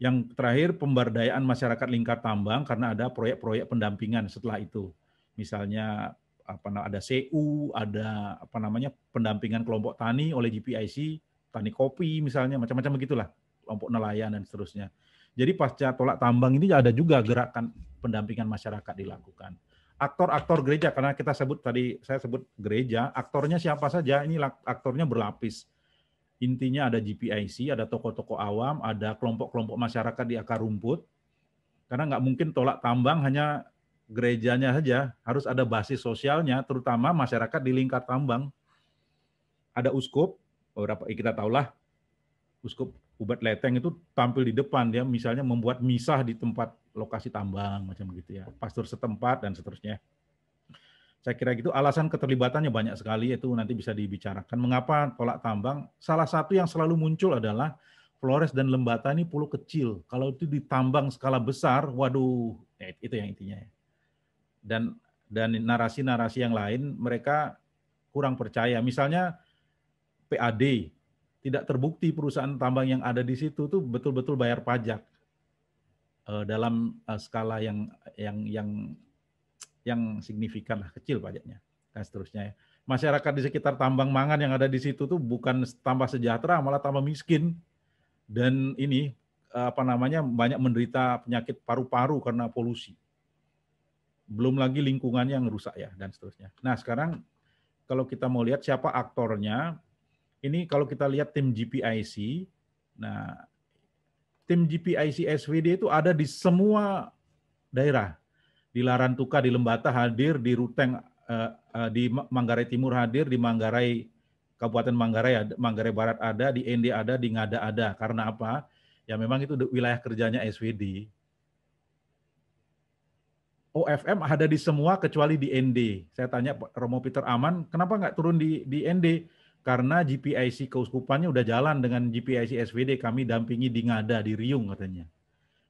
Yang terakhir pemberdayaan masyarakat lingkar tambang karena ada proyek-proyek pendampingan setelah itu. Misalnya apa ada CU, ada apa namanya pendampingan kelompok tani oleh GPIC, tani kopi misalnya macam-macam begitulah, kelompok nelayan dan seterusnya. Jadi pasca tolak tambang ini ada juga gerakan pendampingan masyarakat dilakukan aktor-aktor gereja karena kita sebut tadi saya sebut gereja, aktornya siapa saja, ini aktornya berlapis. Intinya ada GPIC, ada toko-toko awam, ada kelompok-kelompok masyarakat di akar rumput. Karena nggak mungkin tolak tambang hanya gerejanya saja, harus ada basis sosialnya, terutama masyarakat di lingkar tambang. Ada uskup, beberapa eh, kita tahulah uskup Ubat Leteng itu tampil di depan dia misalnya membuat misah di tempat lokasi tambang macam gitu ya. Pastor setempat dan seterusnya. Saya kira gitu alasan keterlibatannya banyak sekali itu nanti bisa dibicarakan. Mengapa tolak tambang? Salah satu yang selalu muncul adalah Flores dan Lembata ini pulau kecil. Kalau itu ditambang skala besar, waduh, ya itu yang intinya. Ya. Dan dan narasi-narasi yang lain mereka kurang percaya. Misalnya PAD tidak terbukti perusahaan tambang yang ada di situ tuh betul-betul bayar pajak uh, dalam uh, skala yang yang yang yang signifikan lah kecil pajaknya dan seterusnya ya. Masyarakat di sekitar tambang mangan yang ada di situ tuh bukan tambah sejahtera malah tambah miskin dan ini eh, apa namanya banyak menderita penyakit paru-paru karena polusi. Belum lagi lingkungan yang rusak ya dan seterusnya. Nah, sekarang kalau kita mau lihat siapa aktornya, ini kalau kita lihat tim GPIC, nah tim GPIC SWD itu ada di semua daerah. Di Larantuka, di Lembata hadir, di Ruteng, eh, eh, di Manggarai Timur hadir, di Manggarai Kabupaten Manggarai, Manggarai Barat ada, di ND ada, di Ngada ada. Karena apa? Ya memang itu wilayah kerjanya SWD. OFM ada di semua kecuali di ND. Saya tanya Romo Peter Aman, kenapa nggak turun di, di ND? karena GPIC keuskupannya udah jalan dengan GPIC SVD kami dampingi di Ngada di Riung katanya.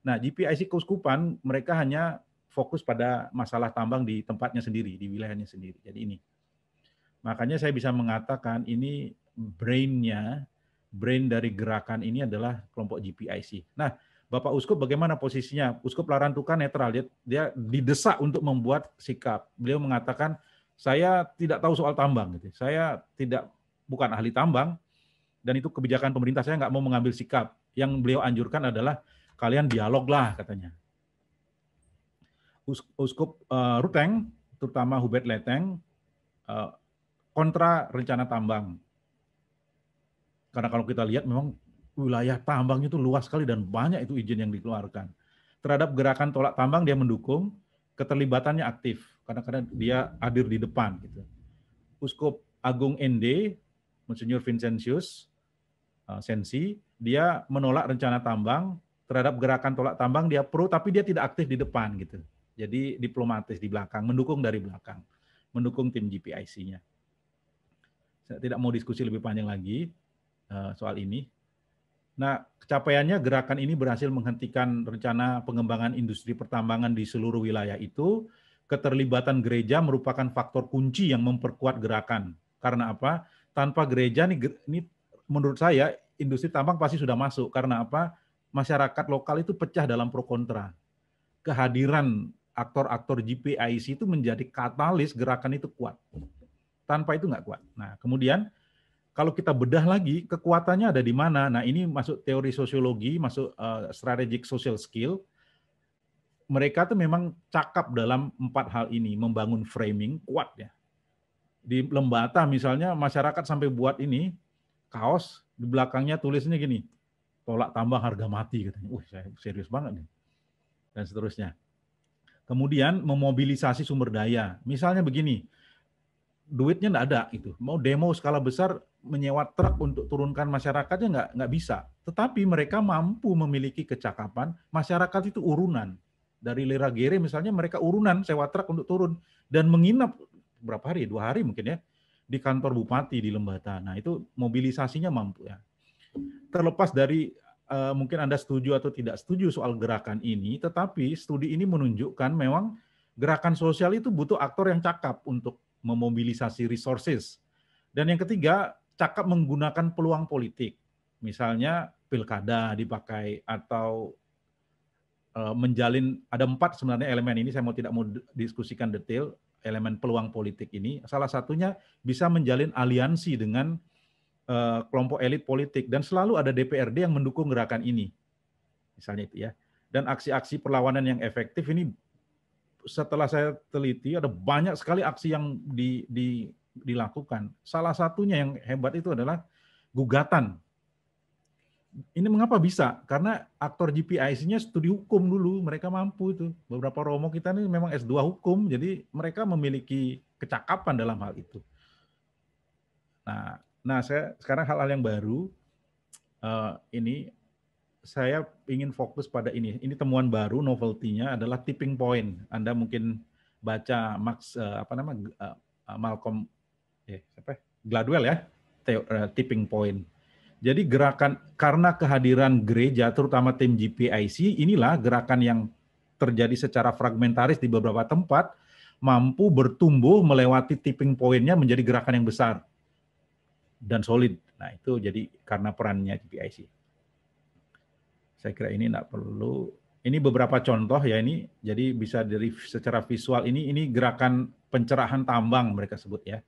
Nah, GPIC keuskupan mereka hanya fokus pada masalah tambang di tempatnya sendiri, di wilayahnya sendiri. Jadi ini. Makanya saya bisa mengatakan ini brainnya, brain dari gerakan ini adalah kelompok GPIC. Nah, Bapak Uskup bagaimana posisinya? Uskup Larantuka netral, dia, dia didesak untuk membuat sikap. Beliau mengatakan, saya tidak tahu soal tambang. Gitu. Saya tidak bukan ahli tambang dan itu kebijakan pemerintah saya nggak mau mengambil sikap. Yang beliau anjurkan adalah kalian dialoglah katanya. Uskup uh, Ruteng, terutama Hubert Leteng, uh, kontra rencana tambang. Karena kalau kita lihat memang wilayah tambang itu luas sekali dan banyak itu izin yang dikeluarkan. Terhadap gerakan tolak tambang dia mendukung, keterlibatannya aktif karena kadang dia hadir di depan gitu. Uskup Agung ND Monsignor Vincentius uh, Sensi, dia menolak rencana tambang terhadap gerakan tolak tambang dia pro tapi dia tidak aktif di depan gitu. Jadi diplomatis di belakang, mendukung dari belakang, mendukung tim GPIC-nya. Saya tidak mau diskusi lebih panjang lagi uh, soal ini. Nah, kecapaiannya gerakan ini berhasil menghentikan rencana pengembangan industri pertambangan di seluruh wilayah itu. Keterlibatan gereja merupakan faktor kunci yang memperkuat gerakan. Karena apa? tanpa gereja nih ini menurut saya industri tambang pasti sudah masuk karena apa? Masyarakat lokal itu pecah dalam pro kontra. Kehadiran aktor-aktor GPIC itu menjadi katalis gerakan itu kuat. Tanpa itu nggak kuat. Nah, kemudian kalau kita bedah lagi kekuatannya ada di mana? Nah, ini masuk teori sosiologi, masuk uh, strategic social skill. Mereka tuh memang cakap dalam empat hal ini, membangun framing kuat ya, di Lembata misalnya masyarakat sampai buat ini kaos di belakangnya tulisnya gini tolak tambang harga mati katanya. Wih, saya serius banget nih. Dan seterusnya. Kemudian memobilisasi sumber daya. Misalnya begini, duitnya nggak ada gitu. Mau demo skala besar menyewa truk untuk turunkan masyarakatnya nggak nggak bisa. Tetapi mereka mampu memiliki kecakapan masyarakat itu urunan dari Leragere misalnya mereka urunan sewa truk untuk turun dan menginap berapa hari dua hari mungkin ya di kantor bupati di Lembata. Nah itu mobilisasinya mampu ya. Terlepas dari uh, mungkin anda setuju atau tidak setuju soal gerakan ini, tetapi studi ini menunjukkan memang gerakan sosial itu butuh aktor yang cakap untuk memobilisasi resources. Dan yang ketiga, cakap menggunakan peluang politik. Misalnya pilkada dipakai atau eh, menjalin ada empat sebenarnya elemen ini saya mau tidak mau diskusikan detail elemen peluang politik ini salah satunya bisa menjalin aliansi dengan uh, kelompok elit politik dan selalu ada DPRD yang mendukung gerakan ini. Misalnya itu ya. Dan aksi-aksi perlawanan yang efektif ini setelah saya teliti ada banyak sekali aksi yang di, di, dilakukan. Salah satunya yang hebat itu adalah gugatan ini mengapa bisa? Karena aktor GPIC-nya studi hukum dulu, mereka mampu itu. Beberapa romo kita ini memang S2 hukum, jadi mereka memiliki kecakapan dalam hal itu. Nah, nah saya sekarang hal-hal yang baru uh, ini saya ingin fokus pada ini. Ini temuan baru, novelty-nya adalah tipping point. Anda mungkin baca Max uh, apa nama uh, Malcolm eh siapa? Ya? Gladwell ya, Teo, uh, tipping point. Jadi gerakan karena kehadiran gereja terutama tim GPIC inilah gerakan yang terjadi secara fragmentaris di beberapa tempat mampu bertumbuh melewati tipping pointnya menjadi gerakan yang besar dan solid. Nah itu jadi karena perannya GPIC. Saya kira ini tidak perlu. Ini beberapa contoh ya ini. Jadi bisa dari secara visual ini ini gerakan pencerahan tambang mereka sebut ya.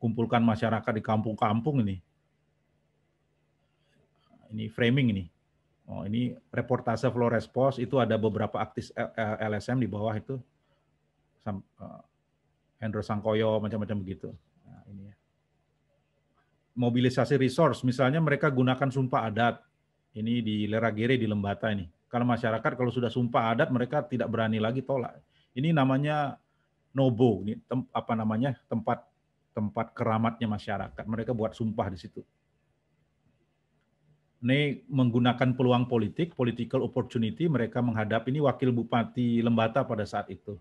Kumpulkan masyarakat di kampung-kampung ini ini framing ini. Oh, ini reportase flow response itu ada beberapa aktis LSM di bawah itu. Eh, Hendro Sangkoyo macam-macam begitu. Nah, ini ya. Mobilisasi resource misalnya mereka gunakan sumpah adat. Ini di Leragere di Lembata ini. Kalau masyarakat kalau sudah sumpah adat mereka tidak berani lagi tolak. Ini namanya nobo, ini tem, apa namanya? tempat tempat keramatnya masyarakat. Mereka buat sumpah di situ ini menggunakan peluang politik, political opportunity mereka menghadap ini wakil bupati Lembata pada saat itu.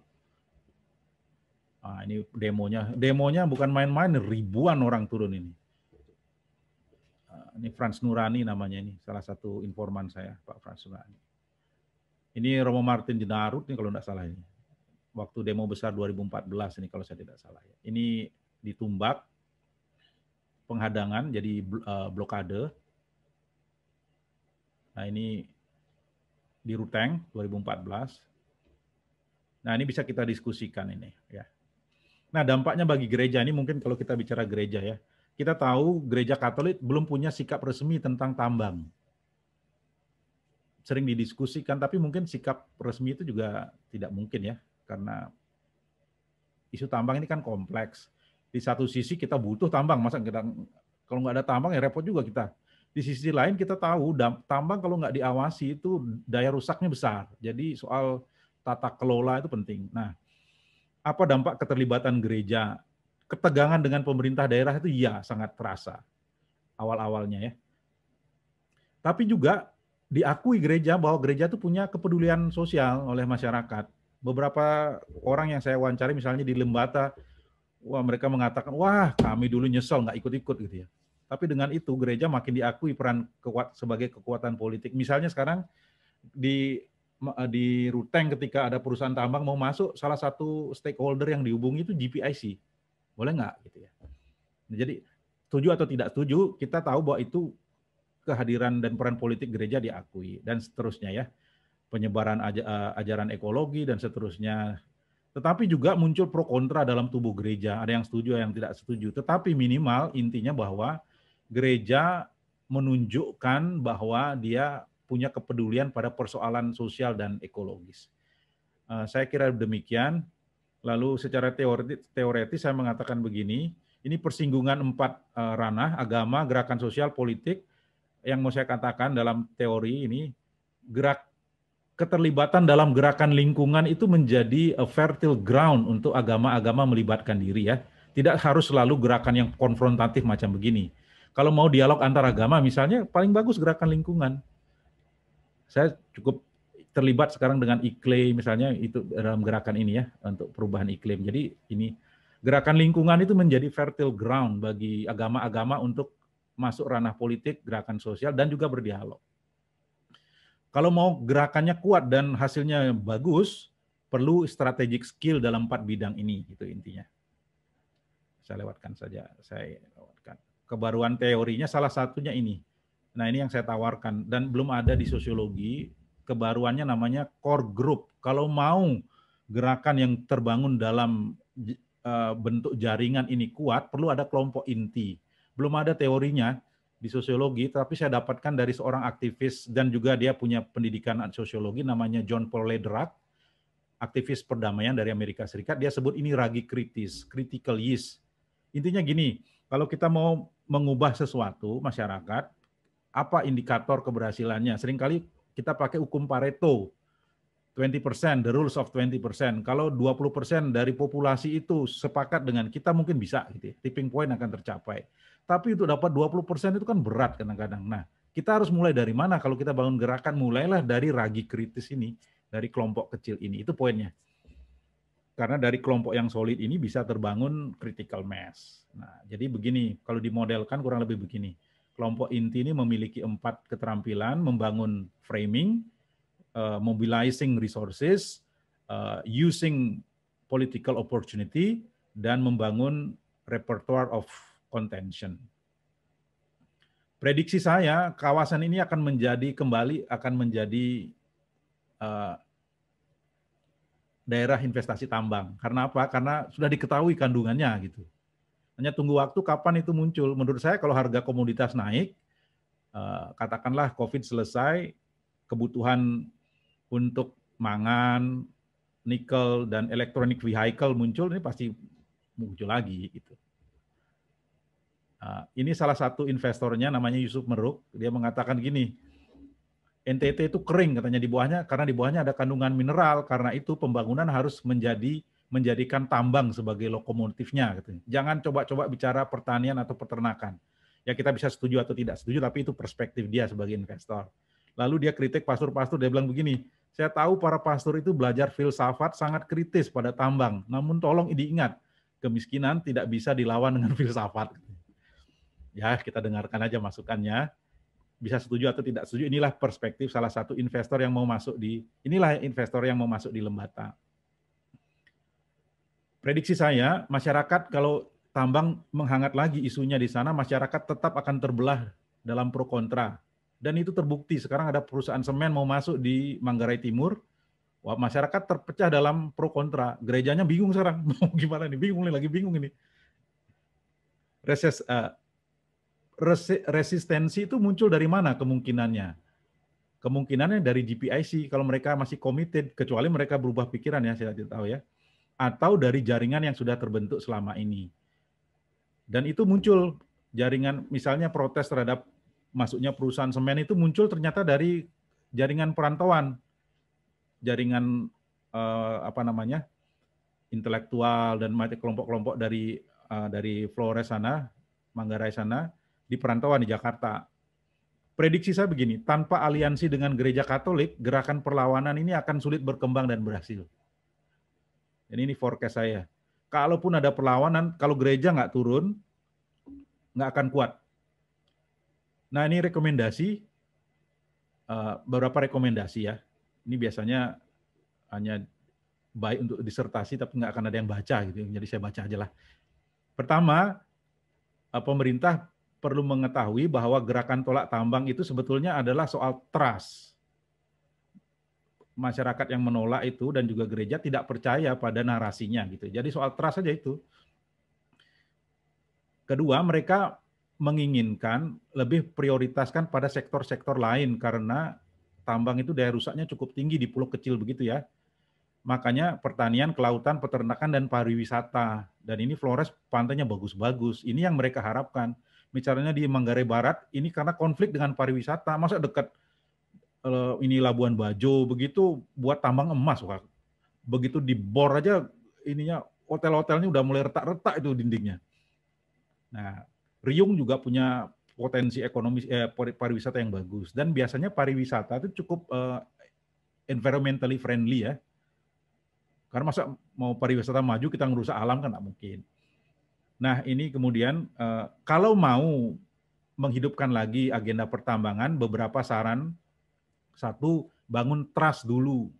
Nah, ini demonya, demonya bukan main-main, ribuan orang turun ini. Ah, ini Franz Nurani namanya ini, salah satu informan saya Pak Frans Nurani. Ini Romo Martin Jenarut ini kalau tidak salah ini. Waktu demo besar 2014 ini kalau saya tidak salah. Ya. Ini ditumbak, penghadangan jadi eh, blokade Nah, ini di Ruteng 2014. Nah, ini bisa kita diskusikan ini ya. Nah, dampaknya bagi gereja ini mungkin kalau kita bicara gereja ya. Kita tahu gereja Katolik belum punya sikap resmi tentang tambang. Sering didiskusikan tapi mungkin sikap resmi itu juga tidak mungkin ya karena isu tambang ini kan kompleks. Di satu sisi kita butuh tambang, masa kita kalau nggak ada tambang ya repot juga kita di sisi lain kita tahu tambang kalau nggak diawasi itu daya rusaknya besar. Jadi soal tata kelola itu penting. Nah, apa dampak keterlibatan gereja? Ketegangan dengan pemerintah daerah itu ya sangat terasa awal-awalnya ya. Tapi juga diakui gereja bahwa gereja itu punya kepedulian sosial oleh masyarakat. Beberapa orang yang saya wawancari misalnya di Lembata, wah mereka mengatakan, wah kami dulu nyesel nggak ikut-ikut gitu ya tapi dengan itu gereja makin diakui peran kekuat, sebagai kekuatan politik. Misalnya sekarang di eh, di Ruteng ketika ada perusahaan tambang mau masuk, salah satu stakeholder yang dihubungi itu GPIC. Boleh nggak gitu ya? Nah, jadi setuju atau tidak setuju, kita tahu bahwa itu kehadiran dan peran politik gereja diakui dan seterusnya ya. Penyebaran eh, ajaran ekologi dan seterusnya. Tetapi juga muncul pro kontra dalam tubuh gereja, ada yang setuju, ada yang tidak setuju. Tetapi minimal intinya bahwa gereja menunjukkan bahwa dia punya kepedulian pada persoalan sosial dan ekologis. Eh, saya kira demikian. Lalu secara teoretis, teoretis saya mengatakan begini, ini persinggungan empat eh, ranah, agama, gerakan sosial, politik, yang mau saya katakan dalam teori ini, gerak keterlibatan dalam gerakan lingkungan itu menjadi a fertile ground untuk agama-agama melibatkan diri ya. Tidak harus selalu gerakan yang konfrontatif macam begini. Kalau mau dialog antar agama misalnya paling bagus gerakan lingkungan. Saya cukup terlibat sekarang dengan iklim misalnya itu dalam gerakan ini ya untuk perubahan iklim. Jadi ini gerakan lingkungan itu menjadi fertile ground bagi agama-agama untuk masuk ranah politik, gerakan sosial dan juga berdialog. Kalau mau gerakannya kuat dan hasilnya bagus, perlu strategic skill dalam empat bidang ini gitu intinya. Saya lewatkan saja. Saya kebaruan teorinya salah satunya ini. Nah, ini yang saya tawarkan dan belum ada di sosiologi, kebaruannya namanya core group. Kalau mau gerakan yang terbangun dalam eh, bentuk jaringan ini kuat, perlu ada kelompok inti. Belum ada teorinya di sosiologi, tapi saya dapatkan dari seorang aktivis dan juga dia punya pendidikan sosiologi namanya John Paul Lederach, aktivis perdamaian dari Amerika Serikat. Dia sebut ini ragi kritis, critical yeast. Intinya gini, kalau kita mau mengubah sesuatu masyarakat, apa indikator keberhasilannya? Seringkali kita pakai hukum Pareto. 20%, the rules of 20%. Kalau 20% dari populasi itu sepakat dengan kita mungkin bisa gitu ya. Tipping point akan tercapai. Tapi untuk dapat 20% itu kan berat kadang-kadang. Nah, kita harus mulai dari mana kalau kita bangun gerakan? Mulailah dari ragi kritis ini, dari kelompok kecil ini. Itu poinnya. Karena dari kelompok yang solid ini bisa terbangun critical mass Nah, jadi begini, kalau dimodelkan kurang lebih begini. Kelompok inti ini memiliki empat keterampilan, membangun framing, uh, mobilizing resources, uh, using political opportunity, dan membangun repertoire of contention. Prediksi saya, kawasan ini akan menjadi kembali akan menjadi uh, daerah investasi tambang. Karena apa? Karena sudah diketahui kandungannya gitu hanya tunggu waktu kapan itu muncul. Menurut saya kalau harga komoditas naik, eh, katakanlah COVID selesai, kebutuhan untuk mangan, nikel dan elektronik vehicle muncul ini pasti muncul lagi gitu. Eh, ini salah satu investornya namanya Yusuf Meruk, dia mengatakan gini, NTT itu kering katanya di bawahnya karena di bawahnya ada kandungan mineral, karena itu pembangunan harus menjadi menjadikan tambang sebagai lokomotifnya. Gitu. Jangan coba-coba bicara pertanian atau peternakan. Ya kita bisa setuju atau tidak setuju, tapi itu perspektif dia sebagai investor. Lalu dia kritik pastor-pastor, dia bilang begini, saya tahu para pastor itu belajar filsafat sangat kritis pada tambang, namun tolong diingat, kemiskinan tidak bisa dilawan dengan (laughs) filsafat. Ya, kita dengarkan aja masukannya. Bisa setuju atau tidak setuju, inilah perspektif salah satu investor yang mau masuk di, inilah investor yang mau masuk di lembata prediksi saya masyarakat kalau tambang menghangat lagi isunya di sana, masyarakat tetap akan terbelah dalam pro kontra. Dan itu terbukti sekarang ada perusahaan semen mau masuk di Manggarai Timur, Wah, masyarakat terpecah dalam pro kontra. Gerejanya bingung sekarang (laughs) mau gimana nih, bingung nih, lagi bingung ini. Reses, uh, resi, resistensi itu muncul dari mana kemungkinannya? Kemungkinannya dari GPIC kalau mereka masih committed, kecuali mereka berubah pikiran ya, saya tidak tahu ya atau dari jaringan yang sudah terbentuk selama ini. Dan itu muncul jaringan misalnya protes terhadap masuknya perusahaan semen itu muncul ternyata dari jaringan perantauan. Jaringan eh, apa namanya? intelektual dan kelompok-kelompok dari eh, dari Flores sana, Manggarai sana di perantauan di Jakarta. Prediksi saya begini, tanpa aliansi dengan gereja Katolik, gerakan perlawanan ini akan sulit berkembang dan berhasil. Jadi ini forecast saya. Kalaupun ada perlawanan, kalau gereja nggak turun, nggak akan kuat. Nah ini rekomendasi, eh, beberapa rekomendasi ya. Ini biasanya hanya baik untuk disertasi, tapi nggak akan ada yang baca gitu. Jadi saya baca aja lah. Pertama, eh, pemerintah perlu mengetahui bahwa gerakan tolak tambang itu sebetulnya adalah soal trust masyarakat yang menolak itu dan juga gereja tidak percaya pada narasinya gitu. Jadi soal trust saja itu. Kedua, mereka menginginkan lebih prioritaskan pada sektor-sektor lain karena tambang itu daya rusaknya cukup tinggi di pulau kecil begitu ya. Makanya pertanian, kelautan, peternakan dan pariwisata. Dan ini Flores pantainya bagus-bagus. Ini yang mereka harapkan. Misalnya di Manggarai Barat ini karena konflik dengan pariwisata, masa dekat ini Labuan Bajo begitu buat tambang emas Pak. Begitu dibor aja ininya hotel-hotelnya udah mulai retak-retak itu dindingnya. Nah, Riung juga punya potensi ekonomi eh, pariwisata yang bagus dan biasanya pariwisata itu cukup eh, environmentally friendly ya. Karena masa mau pariwisata maju kita ngerusak alam kan nggak mungkin. Nah ini kemudian eh, kalau mau menghidupkan lagi agenda pertambangan, beberapa saran satu, bangun trust dulu.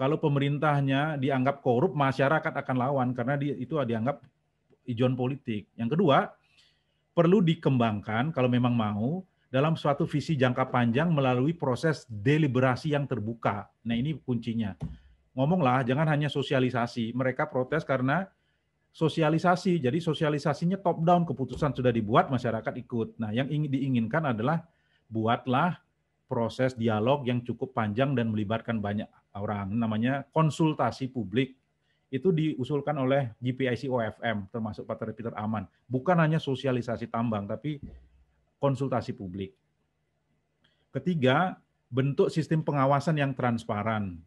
Kalau pemerintahnya dianggap korup, masyarakat akan lawan karena di, itu dianggap ijon politik. Yang kedua, perlu dikembangkan kalau memang mau dalam suatu visi jangka panjang melalui proses deliberasi yang terbuka. Nah, ini kuncinya. Ngomonglah, jangan hanya sosialisasi. Mereka protes karena sosialisasi. Jadi sosialisasinya top down, keputusan sudah dibuat, masyarakat ikut. Nah, yang ingin diinginkan adalah buatlah proses dialog yang cukup panjang dan melibatkan banyak orang, namanya konsultasi publik. Itu diusulkan oleh GPIC OFM, termasuk Pak Peter Aman. Bukan hanya sosialisasi tambang, tapi konsultasi publik. Ketiga, bentuk sistem pengawasan yang transparan.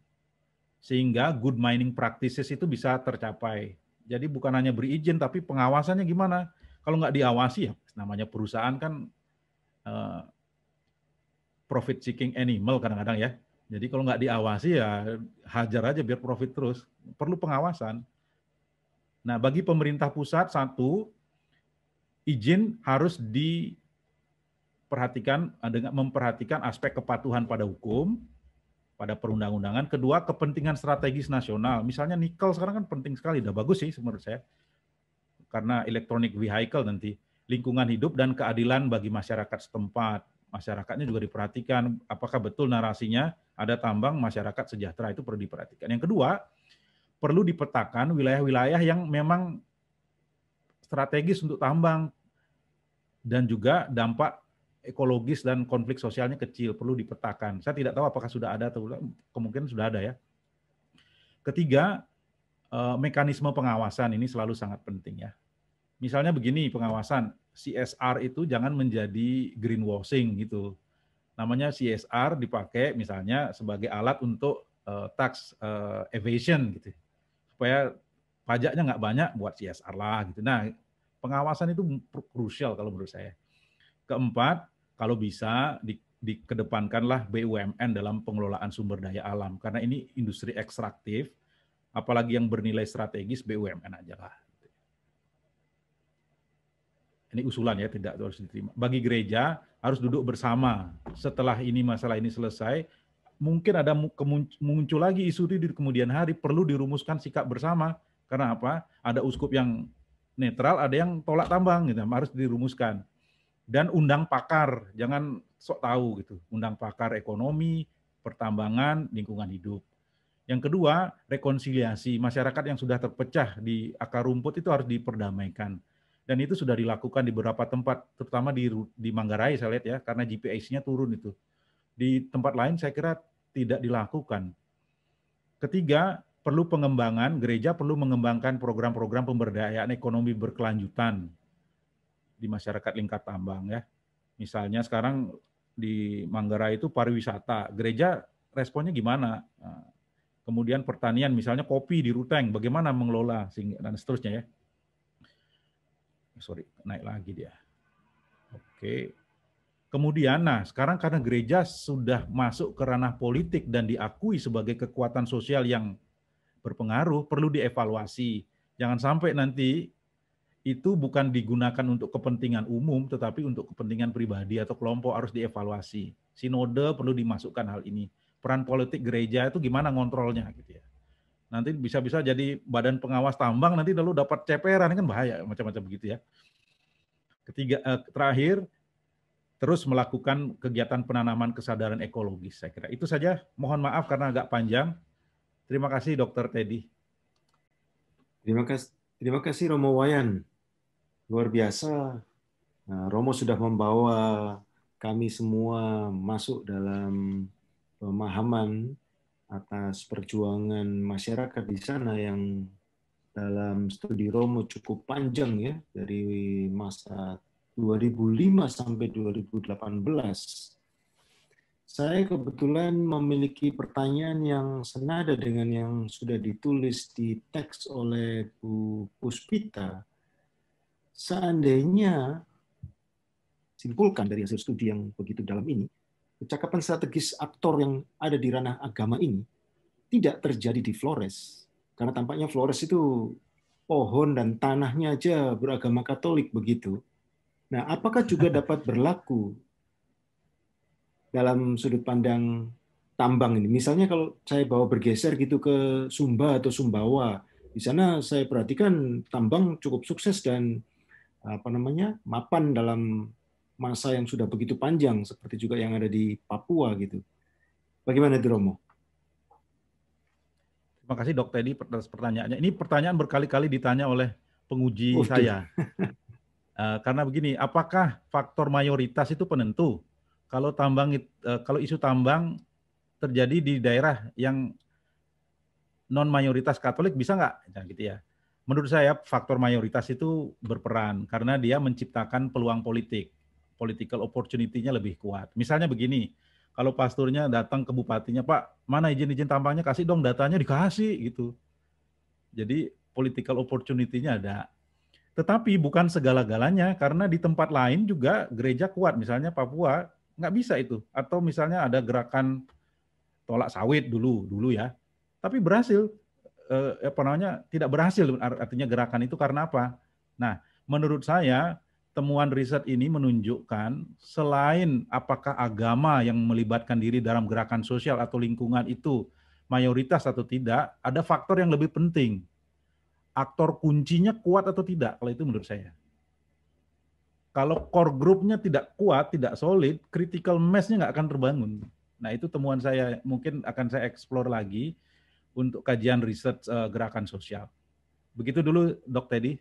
Sehingga good mining practices itu bisa tercapai. Jadi bukan hanya beri izin, tapi pengawasannya gimana? Kalau nggak diawasi, ya namanya perusahaan kan eh, profit seeking animal kadang-kadang ya. Jadi kalau nggak diawasi ya hajar aja biar profit terus. Perlu pengawasan. Nah bagi pemerintah pusat satu izin harus diperhatikan dengan memperhatikan aspek kepatuhan pada hukum, pada perundang-undangan. Kedua kepentingan strategis nasional. Misalnya nikel sekarang kan penting sekali, udah bagus sih menurut saya. Karena electronic vehicle nanti lingkungan hidup dan keadilan bagi masyarakat setempat masyarakatnya juga diperhatikan apakah betul narasinya ada tambang masyarakat sejahtera itu perlu diperhatikan. Yang kedua, perlu dipetakan wilayah-wilayah yang memang strategis untuk tambang dan juga dampak ekologis dan konflik sosialnya kecil perlu dipetakan. Saya tidak tahu apakah sudah ada atau kemungkinan sudah ada ya. Ketiga, eh, mekanisme pengawasan ini selalu sangat penting ya. Misalnya begini pengawasan, CSR itu jangan menjadi greenwashing gitu. Namanya CSR dipakai misalnya sebagai alat untuk uh, tax uh, evasion gitu. Supaya pajaknya nggak banyak buat CSR lah gitu. Nah, pengawasan itu krusial kalau menurut saya. Keempat, kalau bisa di, dikedepankanlah BUMN dalam pengelolaan sumber daya alam karena ini industri ekstraktif apalagi yang bernilai strategis BUMN aja lah ini usulan ya tidak harus diterima. Bagi gereja harus duduk bersama. Setelah ini masalah ini selesai, mungkin ada muncul lagi isu itu di kemudian hari perlu dirumuskan sikap bersama. Karena apa? Ada uskup yang netral, ada yang tolak tambang gitu. Harus dirumuskan. Dan undang pakar, jangan sok tahu gitu. Undang pakar ekonomi, pertambangan, lingkungan hidup. Yang kedua, rekonsiliasi. Masyarakat yang sudah terpecah di akar rumput itu harus diperdamaikan dan itu sudah dilakukan di beberapa tempat, terutama di di Manggarai saya lihat ya, karena GPS-nya turun itu. Di tempat lain saya kira tidak dilakukan. Ketiga, perlu pengembangan, gereja perlu mengembangkan program-program pemberdayaan ekonomi berkelanjutan di masyarakat lingkar tambang ya. Misalnya sekarang di Manggarai itu pariwisata, gereja responnya gimana? Nah, kemudian pertanian, misalnya kopi di Ruteng, bagaimana mengelola dan seterusnya ya sorry naik lagi dia. Oke. Kemudian, nah sekarang karena gereja sudah masuk ke ranah politik dan diakui sebagai kekuatan sosial yang berpengaruh, perlu dievaluasi. Jangan sampai nanti itu bukan digunakan untuk kepentingan umum, tetapi untuk kepentingan pribadi atau kelompok harus dievaluasi. Sinode perlu dimasukkan hal ini. Peran politik gereja itu gimana ngontrolnya gitu ya nanti bisa-bisa jadi badan pengawas tambang nanti lalu dapat ceperan ini kan bahaya macam-macam begitu ya. Ketiga eh, terakhir terus melakukan kegiatan penanaman kesadaran ekologis saya kira. Itu saja. Mohon maaf karena agak panjang. Terima kasih Dokter Teddy. Terima kasih terima kasih Romo Wayan. Luar biasa. Nah, Romo sudah membawa kami semua masuk dalam pemahaman atas perjuangan masyarakat di sana yang dalam studi Romo cukup panjang ya dari masa 2005 sampai 2018. Saya kebetulan memiliki pertanyaan yang senada dengan yang sudah ditulis di teks oleh Bu Puspita. Seandainya simpulkan dari hasil studi yang begitu dalam ini, kecakapan strategis aktor yang ada di ranah agama ini tidak terjadi di Flores. Karena tampaknya Flores itu pohon dan tanahnya aja beragama Katolik begitu. Nah, apakah juga (laughs) dapat berlaku dalam sudut pandang tambang ini? Misalnya kalau saya bawa bergeser gitu ke Sumba atau Sumbawa, di sana saya perhatikan tambang cukup sukses dan apa namanya mapan dalam masa yang sudah begitu panjang seperti juga yang ada di Papua gitu. Bagaimana Dromo? Terima kasih Dok Teddy atas pertanyaannya. Ini pertanyaan berkali-kali ditanya oleh penguji oh, saya. (laughs) Eh, karena begini, apakah faktor mayoritas itu penentu? Kalau tambang eh, kalau isu tambang terjadi di daerah yang non mayoritas Katolik bisa nggak? Nah, gitu ya. Menurut saya faktor mayoritas itu berperan karena dia menciptakan peluang politik political opportunity-nya lebih kuat. Misalnya begini, kalau pasturnya datang ke bupatinya, Pak, mana izin-izin tambangnya, kasih dong datanya, dikasih gitu. Jadi political opportunity-nya ada. Tetapi bukan segala-galanya, karena di tempat lain juga gereja kuat, misalnya Papua, nggak bisa itu. Atau misalnya ada gerakan tolak sawit dulu, dulu ya. Tapi berhasil, eh, apa namanya, tidak berhasil artinya gerakan itu karena apa? Nah, menurut saya temuan riset ini menunjukkan selain apakah agama yang melibatkan diri dalam gerakan sosial atau lingkungan itu mayoritas atau tidak, ada faktor yang lebih penting. Aktor kuncinya kuat atau tidak, kalau itu menurut saya. Kalau core grupnya tidak kuat, tidak solid, critical mass-nya nggak akan terbangun. Nah itu temuan saya, mungkin akan saya explore lagi untuk kajian riset eh, gerakan sosial. Begitu dulu, Dok Teddy.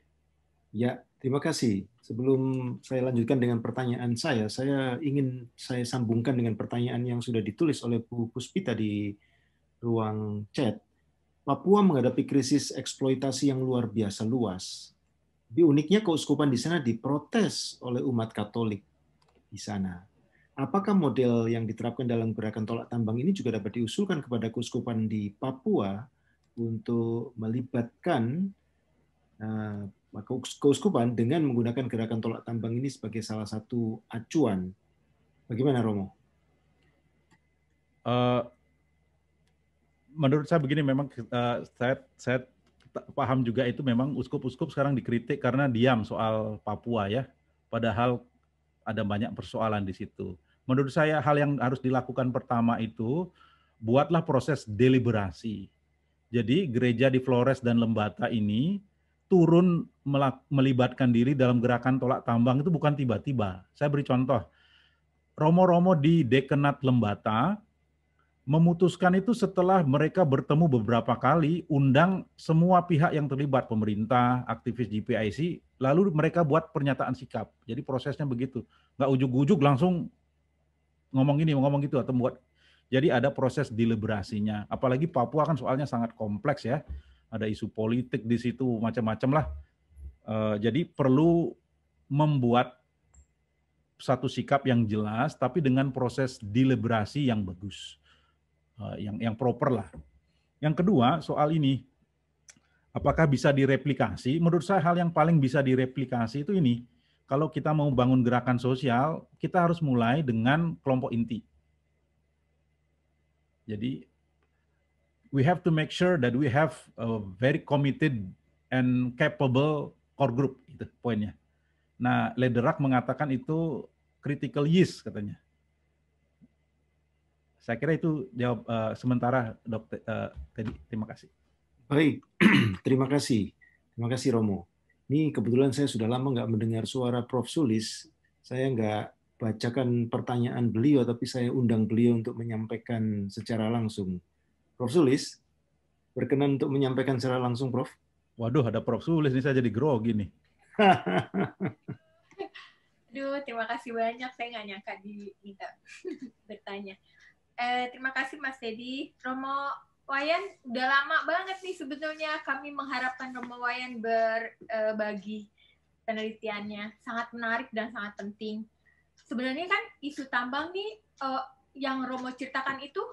Ya, terima kasih. Sebelum saya lanjutkan dengan pertanyaan saya, saya ingin saya sambungkan dengan pertanyaan yang sudah ditulis oleh Bu Puspita di ruang chat. Papua menghadapi krisis eksploitasi yang luar biasa luas. Di uniknya keuskupan di sana diprotes oleh umat Katolik di sana. Apakah model yang diterapkan dalam gerakan tolak tambang ini juga dapat diusulkan kepada keuskupan di Papua untuk melibatkan eh, maka keuskupan dengan menggunakan gerakan tolak tambang ini sebagai salah satu acuan. Bagaimana Romo? Uh, menurut saya begini memang uh, saya saya paham juga itu memang uskup-uskup sekarang dikritik karena diam soal Papua ya. Padahal ada banyak persoalan di situ. Menurut saya hal yang harus dilakukan pertama itu buatlah proses deliberasi. Jadi gereja di Flores dan Lembata ini turun melibatkan diri dalam gerakan tolak tambang itu bukan tiba-tiba. Saya beri contoh. Romo-romo di Dekenat Lembata memutuskan itu setelah mereka bertemu beberapa kali, undang semua pihak yang terlibat, pemerintah, aktivis GPIC, lalu mereka buat pernyataan sikap. Jadi prosesnya begitu. Nggak ujuk-ujuk langsung ngomong ini, ngomong gitu, atau buat. Jadi ada proses deliberasinya. Apalagi Papua kan soalnya sangat kompleks ya ada isu politik di situ macam-macam lah. Uh, jadi perlu membuat satu sikap yang jelas, tapi dengan proses deliberasi yang bagus, uh, yang yang proper lah. Yang kedua soal ini, apakah bisa direplikasi? Menurut saya hal yang paling bisa direplikasi itu ini. Kalau kita mau bangun gerakan sosial, kita harus mulai dengan kelompok inti. Jadi we have to make sure that we have a very committed and capable core group itu poinnya. Nah, Lederach mengatakan itu critical yeast katanya. Saya kira itu jawab uh, sementara dokter uh, eh, tadi. Terima kasih. Baik, (clears throat) terima kasih, terima kasih Romo. Ini kebetulan saya sudah lama nggak mendengar suara Prof Sulis. Saya nggak bacakan pertanyaan beliau, tapi saya undang beliau untuk menyampaikan secara langsung Prof Sulis berkenan untuk menyampaikan secara langsung, Prof. Waduh, ada Prof Sulis nih saya jadi grogi nih. (laughs) Aduh, terima kasih banyak. Saya nggak nyangka diminta (laughs) bertanya. Eh, terima kasih Mas Teddy Romo Wayan, udah lama banget nih sebetulnya kami mengharapkan Romo Wayan berbagi eh, penelitiannya. Sangat menarik dan sangat penting. Sebenarnya kan isu tambang nih eh, yang Romo ceritakan itu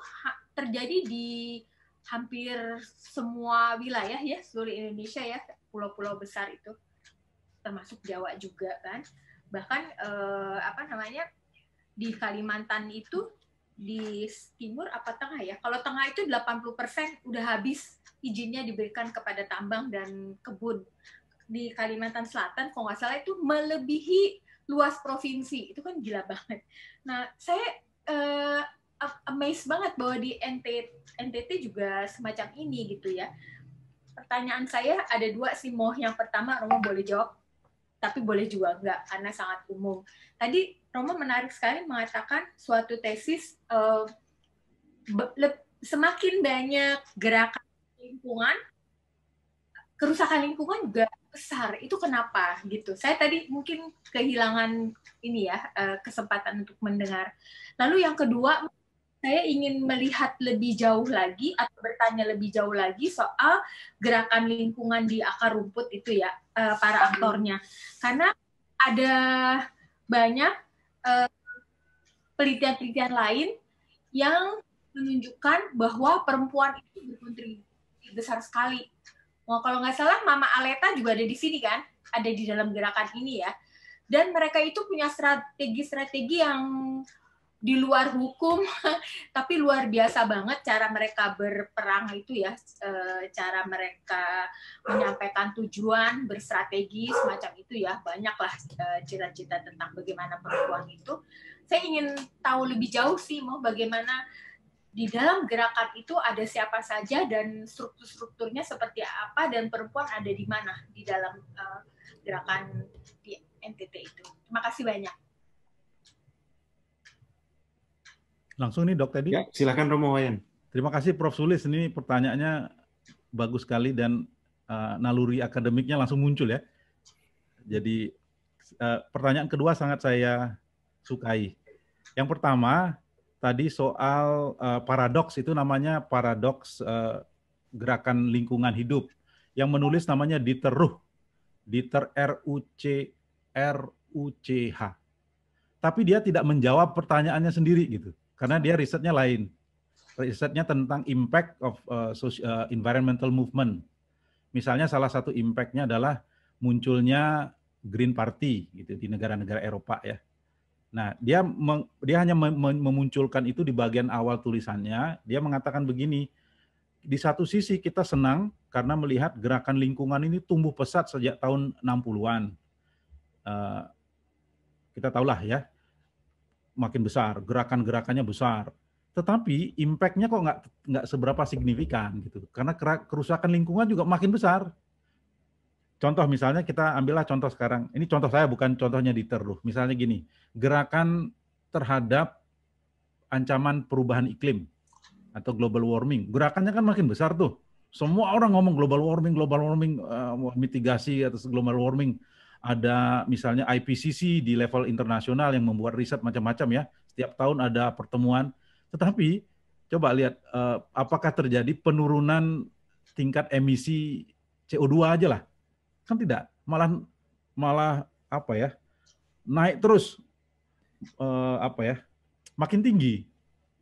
terjadi di hampir semua wilayah ya seluruh Indonesia ya pulau-pulau besar itu termasuk Jawa juga kan bahkan eh, apa namanya di Kalimantan itu di timur apa tengah ya kalau tengah itu 80% udah habis izinnya diberikan kepada tambang dan kebun di Kalimantan Selatan kalau nggak salah itu melebihi luas provinsi itu kan gila banget nah saya eh, amazed banget bahwa di NTT, NTT juga semacam ini gitu ya. Pertanyaan saya ada dua sih, Moh. Yang pertama, Romo boleh jawab, tapi boleh juga enggak, karena sangat umum. Tadi Romo menarik sekali mengatakan suatu tesis uh, semakin banyak gerakan lingkungan, kerusakan lingkungan juga besar. Itu kenapa gitu? Saya tadi mungkin kehilangan ini ya eh, kesempatan untuk mendengar. Lalu yang kedua saya ingin melihat lebih jauh lagi atau bertanya lebih jauh lagi soal gerakan lingkungan di akar rumput itu ya eh, para hmm. aktornya karena ada banyak eh, penelitian-penelitian lain yang menunjukkan bahwa perempuan itu berkontribusi besar sekali. Mau kalau nggak salah Mama Aleta juga ada di sini kan, ada di dalam gerakan ini ya. Dan mereka itu punya strategi-strategi yang di luar hukum (laughs) tapi luar biasa banget cara mereka berperang itu ya eh, cara mereka menyampaikan tujuan berstrategi semacam itu ya banyaklah eh, cita-cita tentang bagaimana perempuan itu saya ingin tahu lebih jauh sih mau bagaimana di dalam gerakan itu ada siapa saja dan struktur-strukturnya seperti apa dan perempuan ada di mana di dalam eh, gerakan di NTT itu terima kasih banyak Langsung nih dok tadi. Ya, silakan Romo Wayan. Terima kasih Prof Sulis. Ini pertanyaannya bagus sekali dan uh, naluri akademiknya langsung muncul ya. Jadi uh, pertanyaan kedua sangat saya sukai. Yang pertama tadi soal uh, paradoks itu namanya paradoks uh, gerakan lingkungan hidup. Yang menulis namanya Dieter Ruh. Dieter R U C R U C H. Tapi dia tidak menjawab pertanyaannya sendiri gitu karena dia risetnya lain. Risetnya tentang impact of uh, social, uh, environmental movement. Misalnya salah satu impactnya adalah munculnya Green Party gitu di negara-negara Eropa ya. Nah, dia meng, dia hanya memunculkan itu di bagian awal tulisannya. Dia mengatakan begini, di satu sisi kita senang karena melihat gerakan lingkungan ini tumbuh pesat sejak tahun 60-an. Uh, kita tahulah ya, makin besar, gerakan-gerakannya besar. Tetapi impact-nya kok nggak nggak seberapa signifikan gitu, karena kerusakan lingkungan juga makin besar. Contoh misalnya kita ambillah contoh sekarang. Ini contoh saya bukan contohnya di Terluh. Misalnya gini, gerakan terhadap ancaman perubahan iklim atau global warming. Gerakannya kan makin besar tuh. Semua orang ngomong global warming, global warming, uh, mitigasi atau global warming ada misalnya IPCC di level internasional yang membuat riset macam-macam ya. Setiap tahun ada pertemuan. Tetapi coba lihat uh, apakah terjadi penurunan tingkat emisi CO2 aja lah. Kan tidak. Malah malah apa ya? naik terus uh, apa ya? makin tinggi.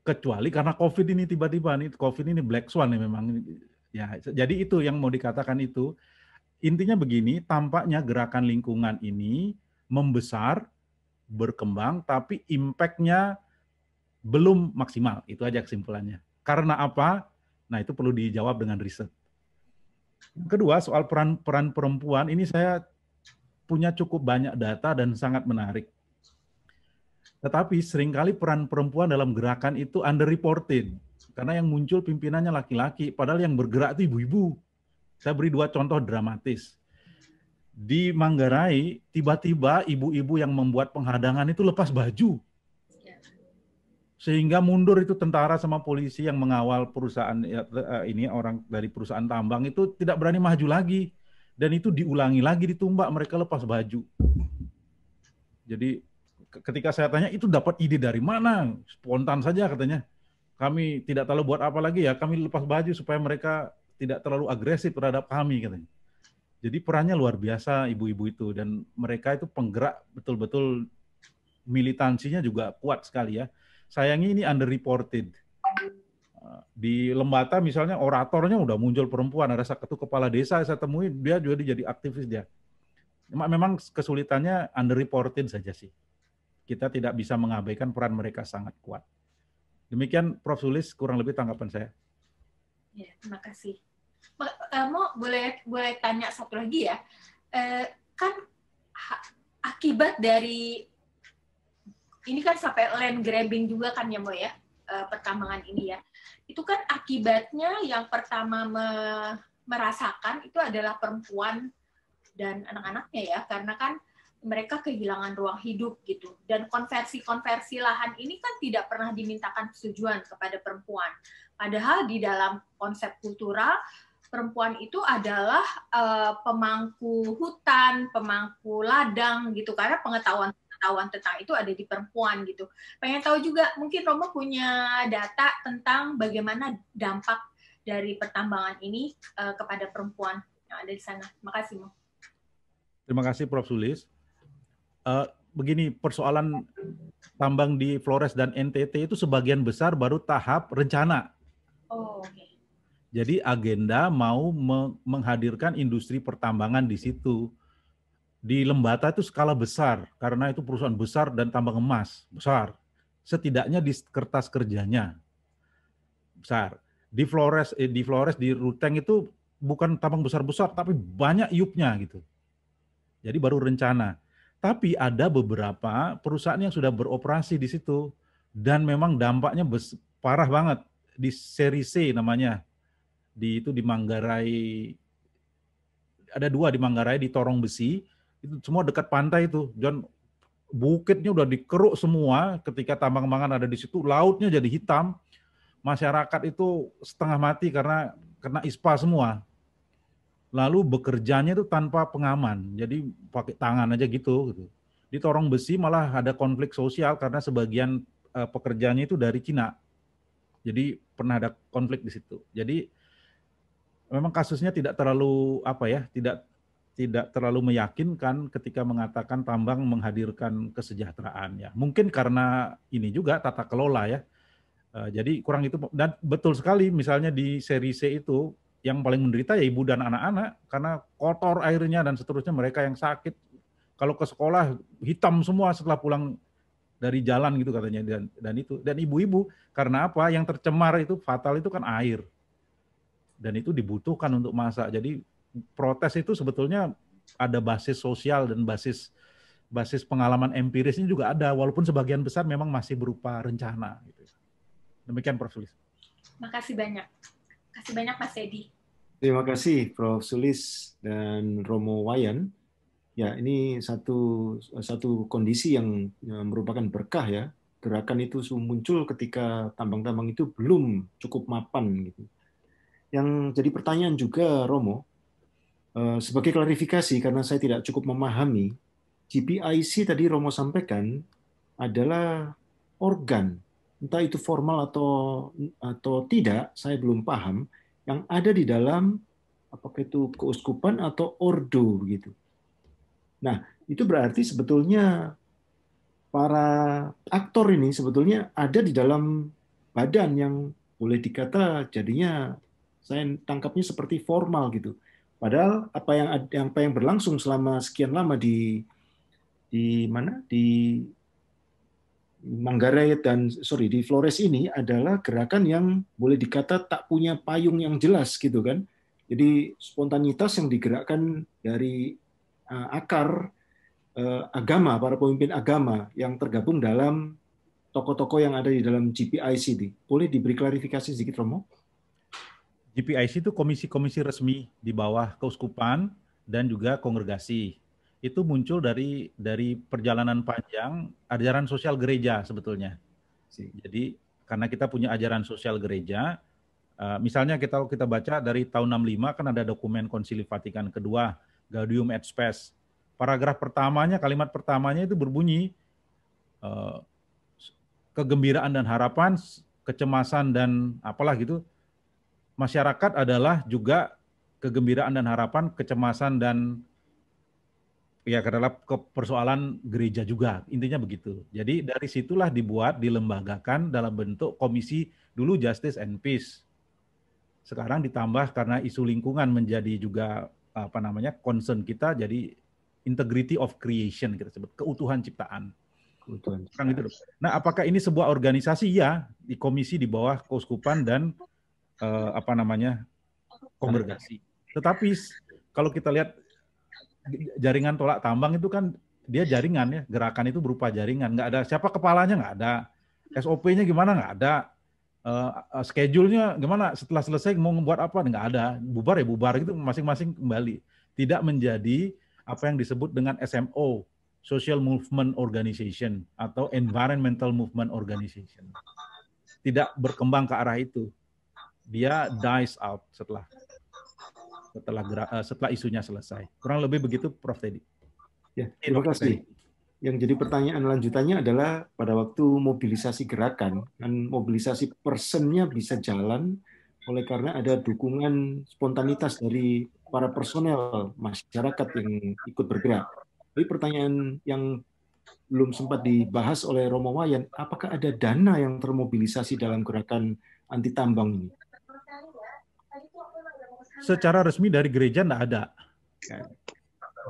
Kecuali karena Covid ini tiba-tiba nih Covid ini black swan ya memang ya jadi itu yang mau dikatakan itu Intinya begini, tampaknya gerakan lingkungan ini membesar, berkembang, tapi impact-nya belum maksimal. Itu aja kesimpulannya. Karena apa? Nah, itu perlu dijawab dengan riset. kedua, soal peran-peran perempuan, ini saya punya cukup banyak data dan sangat menarik. Tetapi seringkali peran perempuan dalam gerakan itu underreported. Karena yang muncul pimpinannya laki-laki, padahal yang bergerak itu ibu-ibu saya beri dua contoh dramatis. Di Manggarai, tiba-tiba ibu-ibu yang membuat penghadangan itu lepas baju. Ya. Sehingga mundur itu tentara sama polisi yang mengawal perusahaan ya, eh, eh, ini orang dari perusahaan tambang itu tidak berani maju lagi. Dan itu diulangi lagi ditumbak mereka lepas baju. Jadi ketika saya tanya itu dapat ide dari mana? Spontan saja katanya. Kami tidak tahu buat apa lagi ya, kami lepas baju supaya mereka tidak terlalu agresif terhadap kami katanya. Jadi perannya luar biasa ibu-ibu itu dan mereka itu penggerak betul-betul militansinya juga kuat sekali ya. Sayangnya ini underreported. Eh, di Lembata misalnya oratornya udah muncul perempuan, ada satu kepala desa saya temui dia juga jadi aktivis dia. Memang kesulitannya underreported saja sih. Kita tidak bisa mengabaikan peran mereka sangat kuat. Demikian Prof. Sulis, kurang lebih tanggapan saya. Ya, terima kasih. Mau eh, boleh boleh tanya satu lagi ya. Eh, kan akibat dari ini kan sampai land grabbing juga kan ya, Mo ya, eh, pertambangan ini ya. Itu kan akibatnya yang pertama merasakan itu adalah perempuan dan anak-anaknya ya, karena kan mereka kehilangan ruang hidup gitu. Dan konversi-konversi lahan ini kan tidak pernah dimintakan persetujuan kepada perempuan. Padahal di dalam konsep kultural perempuan itu adalah uh, pemangku hutan, pemangku ladang gitu karena pengetahuan pengetahuan tentang itu ada di perempuan gitu. Pengen tahu juga mungkin Romo punya data tentang bagaimana dampak dari pertambangan ini uh, kepada perempuan yang ada di sana. Makasih, Mo. Terima kasih Prof Sulis uh, begini persoalan tambang di Flores dan NTT itu sebagian besar baru tahap rencana. Oh, okay. Jadi agenda mau menghadirkan industri pertambangan di situ. Di Lembata itu skala besar karena itu perusahaan besar dan tambang emas besar. Setidaknya di kertas kerjanya besar. Di Flores eh, di Flores di Ruteng itu bukan tambang besar-besar tapi banyak yupnya gitu. Jadi baru rencana. Tapi ada beberapa perusahaan yang sudah beroperasi di situ dan memang dampaknya parah banget di seri C namanya. Di itu di Manggarai ada dua di Manggarai di Torong Besi itu semua dekat pantai itu. John bukitnya udah dikeruk semua ketika tambang mangan ada di situ, lautnya jadi hitam. Masyarakat itu setengah mati karena kena ispa semua lalu bekerjanya itu tanpa pengaman. Jadi pakai tangan aja gitu gitu. Di Torong Besi malah ada konflik sosial karena sebagian uh, pekerjanya itu dari Cina. Jadi pernah ada konflik di situ. Jadi memang kasusnya tidak terlalu apa ya, tidak tidak terlalu meyakinkan ketika mengatakan tambang menghadirkan kesejahteraan ya. Mungkin karena ini juga tata kelola ya. E, jadi kurang itu dan betul sekali misalnya di seri C itu yang paling menderita ya ibu dan anak-anak karena kotor airnya dan seterusnya mereka yang sakit kalau ke sekolah hitam semua setelah pulang dari jalan gitu katanya dan dan itu dan ibu-ibu karena apa yang tercemar itu fatal itu kan air dan itu dibutuhkan untuk masak jadi protes itu sebetulnya ada basis sosial dan basis basis pengalaman empiris ini juga ada walaupun sebagian besar memang masih berupa rencana gitu demikian Prof. Makasih banyak, kasih banyak Mas Edi. Terima kasih Prof. Sulis dan Romo Wayan. Ya, ini satu satu kondisi yang eh, merupakan berkah ya. Gerakan itu muncul ketika tambang-tambang itu belum cukup mapan gitu. Yang jadi pertanyaan juga Romo, eh, sebagai klarifikasi karena saya tidak cukup memahami, GPIC tadi Romo sampaikan adalah organ, entah itu formal atau atau tidak, saya belum paham yang ada di dalam apakah itu keuskupan atau ordo begitu. Nah, itu berarti sebetulnya para aktor ini sebetulnya ada di dalam badan yang boleh dikata jadinya saya tangkapnya seperti formal gitu. Padahal apa yang apa yang berlangsung selama sekian lama di di mana di Manggarai dan sorry di Flores ini adalah gerakan yang boleh dikata tak punya payung yang jelas gitu kan. Jadi spontanitas yang digerakkan dari eh, akar eh, agama para pemimpin agama yang tergabung dalam tokoh-tokoh yang ada di dalam GPICD. Boleh diberi klarifikasi sedikit Romo? GPIC itu komisi-komisi resmi di bawah keuskupan dan juga kongregasi itu muncul dari dari perjalanan panjang ajaran sosial gereja sebetulnya. Jadi karena kita punya ajaran sosial gereja, eh, misalnya kita kita baca dari tahun 65 kan ada dokumen Konsili Vatikan kedua Gaudium et Spes. Paragraf pertamanya, kalimat pertamanya itu berbunyi eh, kegembiraan dan harapan, kecemasan dan apalah gitu. Masyarakat adalah juga kegembiraan dan harapan, kecemasan dan ya karena persoalan gereja juga intinya begitu. Jadi dari situlah dibuat dilembagakan dalam bentuk komisi dulu Justice and Peace. Sekarang ditambah karena isu lingkungan menjadi juga apa namanya concern kita jadi integrity of creation kita sebut keutuhan ciptaan. Keutuhan. Kan gitu ciptaan. Nah, apakah ini sebuah organisasi? Ya, di komisi di bawah keuskupan dan eh, apa namanya kongregasi. Tetapi kalau kita lihat jaringan tolak tambang itu kan dia jaringan ya, gerakan itu berupa jaringan. Nggak ada siapa kepalanya nggak ada, SOP-nya gimana nggak ada, uh, schedule-nya gimana setelah selesai mau membuat apa nggak ada, bubar ya bubar gitu masing-masing kembali. Tidak menjadi apa yang disebut dengan SMO, Social Movement Organization atau Environmental Movement Organization. Tidak berkembang ke arah itu. Dia dies out setelah setelah ah. eh, setelah isunya selesai. Kurang lebih begitu Prof Teddy. Ya, terima kasih. Yang jadi pertanyaan lanjutannya adalah pada waktu mobilisasi gerakan, dan mobilisasi personnya bisa jalan oleh karena ada dukungan spontanitas dari para personel masyarakat yang ikut bergerak. Tapi pertanyaan yang belum sempat dibahas oleh Romo Wayan, apakah ada dana yang termobilisasi dalam gerakan anti tambang ini? secara resmi dari gereja tidak ada.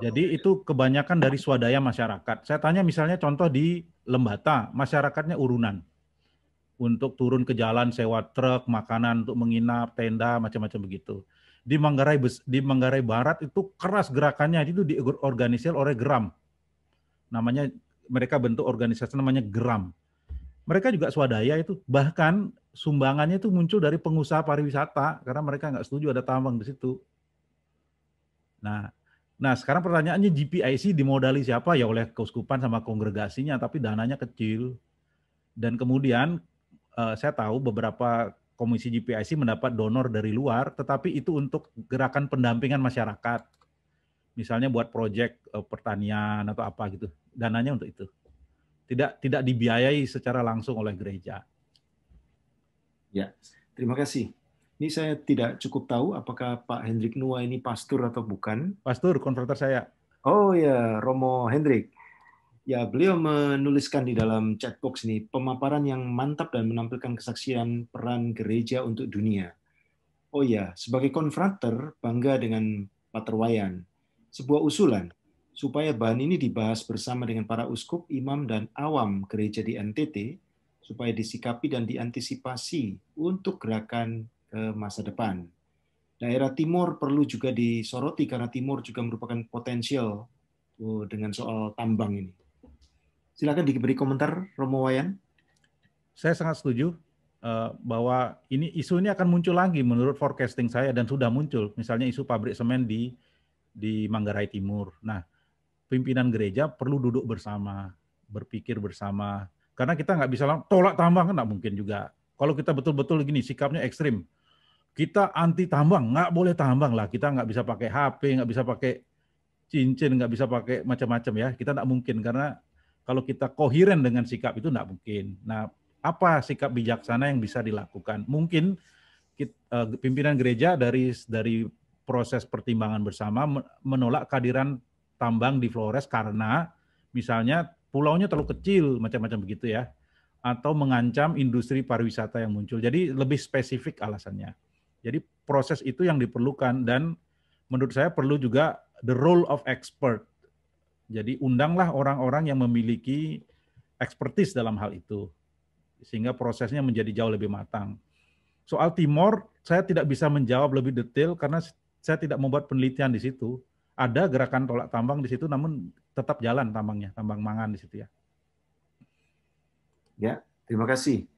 Jadi itu kebanyakan dari swadaya masyarakat. Saya tanya misalnya contoh di Lembata, masyarakatnya urunan. Untuk turun ke jalan, sewa truk, makanan untuk menginap, tenda, macam-macam begitu. Di Manggarai di Manggarai Barat itu keras gerakannya itu diorganisir oleh Geram. Namanya mereka bentuk organisasi namanya Geram. Mereka juga swadaya itu bahkan sumbangannya itu muncul dari pengusaha pariwisata karena mereka nggak setuju ada tambang di situ. Nah, nah sekarang pertanyaannya GPIC dimodali siapa? Ya oleh keuskupan sama kongregasinya, tapi dananya kecil. Dan kemudian eh, saya tahu beberapa komisi GPIC mendapat donor dari luar, tetapi itu untuk gerakan pendampingan masyarakat. Misalnya buat proyek eh, pertanian atau apa gitu. Dananya untuk itu. Tidak tidak dibiayai secara langsung oleh gereja. Ya, terima kasih. Ini saya tidak cukup tahu apakah Pak Hendrik Nua ini pastor atau bukan. Pastor, konverter saya. Oh ya, Romo Hendrik. Ya, beliau menuliskan di dalam chatbox ini pemaparan yang mantap dan menampilkan kesaksian peran gereja untuk dunia. Oh ya, sebagai konverter, bangga dengan Paterwayan. Sebuah usulan supaya bahan ini dibahas bersama dengan para uskup, imam, dan awam gereja di NTT supaya disikapi dan diantisipasi untuk gerakan ke masa depan. Daerah timur perlu juga disoroti karena timur juga merupakan potensial uh, dengan soal tambang ini. Silakan diberi komentar Romo Wayan. Saya sangat setuju uh, bahwa ini isu ini akan muncul lagi menurut forecasting saya dan sudah muncul. Misalnya isu pabrik semen di di Manggarai Timur. Nah, pimpinan gereja perlu duduk bersama, berpikir bersama, karena kita nggak bisa tolak tambang kan nggak mungkin juga. Kalau kita betul-betul gini sikapnya ekstrim, kita anti tambang, nggak boleh tambang lah. Kita nggak bisa pakai HP, nggak bisa pakai cincin, nggak bisa pakai macam-macam ya. Kita nggak mungkin karena kalau kita koheren dengan sikap itu nggak mungkin. Nah, apa sikap bijaksana yang bisa dilakukan? Mungkin kita, eh, pimpinan gereja dari dari proses pertimbangan bersama menolak kehadiran tambang di Flores karena misalnya pulaunya terlalu kecil, macam-macam begitu ya. Atau mengancam industri pariwisata yang muncul. Jadi lebih spesifik alasannya. Jadi proses itu yang diperlukan dan menurut saya perlu juga the role of expert. Jadi undanglah orang-orang yang memiliki expertise dalam hal itu sehingga prosesnya menjadi jauh lebih matang. Soal Timor, saya tidak bisa menjawab lebih detail karena saya tidak membuat penelitian di situ. Ada gerakan tolak tambang di situ, namun tetap jalan tambangnya, tambang mangan di situ ya. Ya, terima kasih.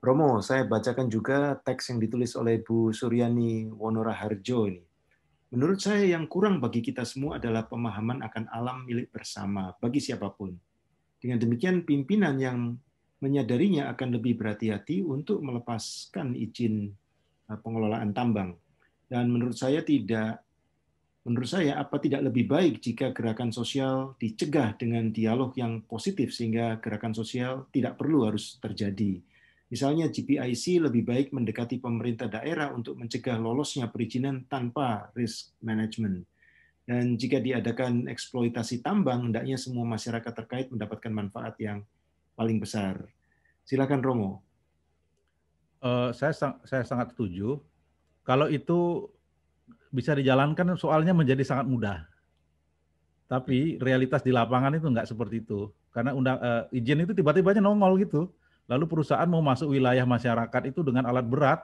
Romo, saya bacakan juga teks yang ditulis oleh Bu Suryani Wonora Harjo ini. Menurut saya yang kurang bagi kita semua adalah pemahaman akan alam milik bersama bagi siapapun. Dengan demikian pimpinan yang menyadarinya akan lebih berhati-hati untuk melepaskan izin eh, pengelolaan tambang. Dan menurut saya tidak menurut saya apa tidak lebih baik jika gerakan sosial dicegah dengan dialog yang positif sehingga gerakan sosial tidak perlu harus terjadi. Misalnya GPIC lebih baik mendekati pemerintah daerah untuk mencegah lolosnya perizinan tanpa risk management. Dan jika diadakan eksploitasi tambang, hendaknya semua masyarakat terkait mendapatkan manfaat yang paling besar. Silakan Romo. Uh, saya, saya sangat setuju. Kalau itu bisa dijalankan soalnya menjadi sangat mudah. Tapi realitas di lapangan itu nggak seperti itu. Karena undang uh, eh, izin itu tiba-tiba aja nongol gitu. Lalu perusahaan mau masuk wilayah masyarakat itu dengan alat berat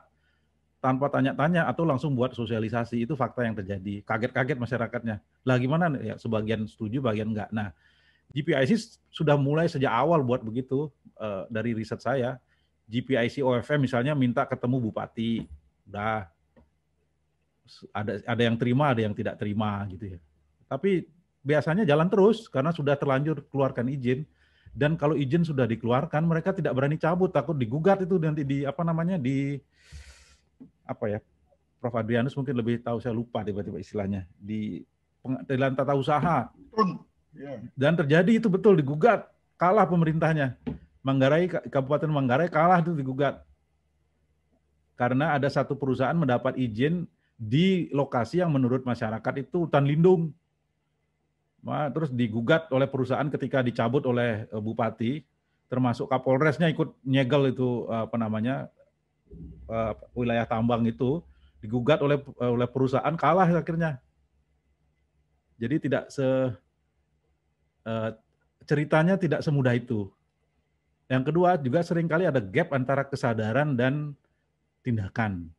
tanpa tanya-tanya atau langsung buat sosialisasi itu fakta yang terjadi. Kaget-kaget masyarakatnya. Lah gimana ya sebagian setuju, bagian enggak. Nah, GPIC sudah mulai sejak awal buat begitu uh, dari riset saya. GPIC OFM misalnya minta ketemu bupati. Udah ada ada yang terima, ada yang tidak terima gitu ya. Tapi biasanya jalan terus karena sudah terlanjur keluarkan izin dan kalau izin sudah dikeluarkan mereka tidak berani cabut takut digugat itu nanti di apa namanya di apa ya Prof Adrianus mungkin lebih tahu saya lupa tiba-tiba istilahnya di pengadilan tata usaha ya. dan terjadi itu betul digugat kalah pemerintahnya Manggarai Kabupaten Manggarai kalah itu digugat karena ada satu perusahaan mendapat izin di lokasi yang menurut masyarakat itu hutan lindung. terus digugat oleh perusahaan ketika dicabut oleh e, bupati, termasuk Kapolresnya ikut nyegel itu apa namanya e, wilayah tambang itu digugat oleh e, oleh perusahaan kalah akhirnya. Jadi tidak se ceritanya tidak semudah itu. Yang kedua juga seringkali ada gap antara kesadaran dan tindakan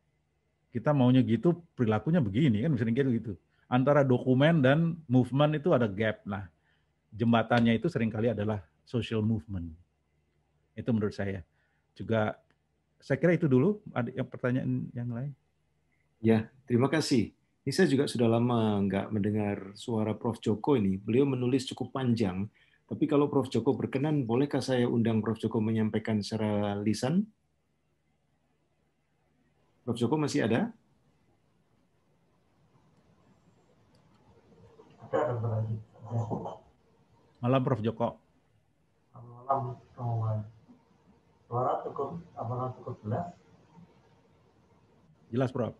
kita maunya gitu perilakunya begini kan sering gitu gitu antara dokumen dan movement itu ada gap nah jembatannya itu seringkali adalah social movement itu menurut saya juga saya kira itu dulu ada yang pertanyaan yang lain ya terima kasih ini saya juga sudah lama nggak mendengar suara Prof Joko ini beliau menulis cukup panjang tapi kalau Prof Joko berkenan, bolehkah saya undang Prof Joko menyampaikan secara lisan? Prof. Joko masih ada? Malam Prof. Joko. Malam teman. Suara cukup, apakah cukup jelas? Jelas Prof.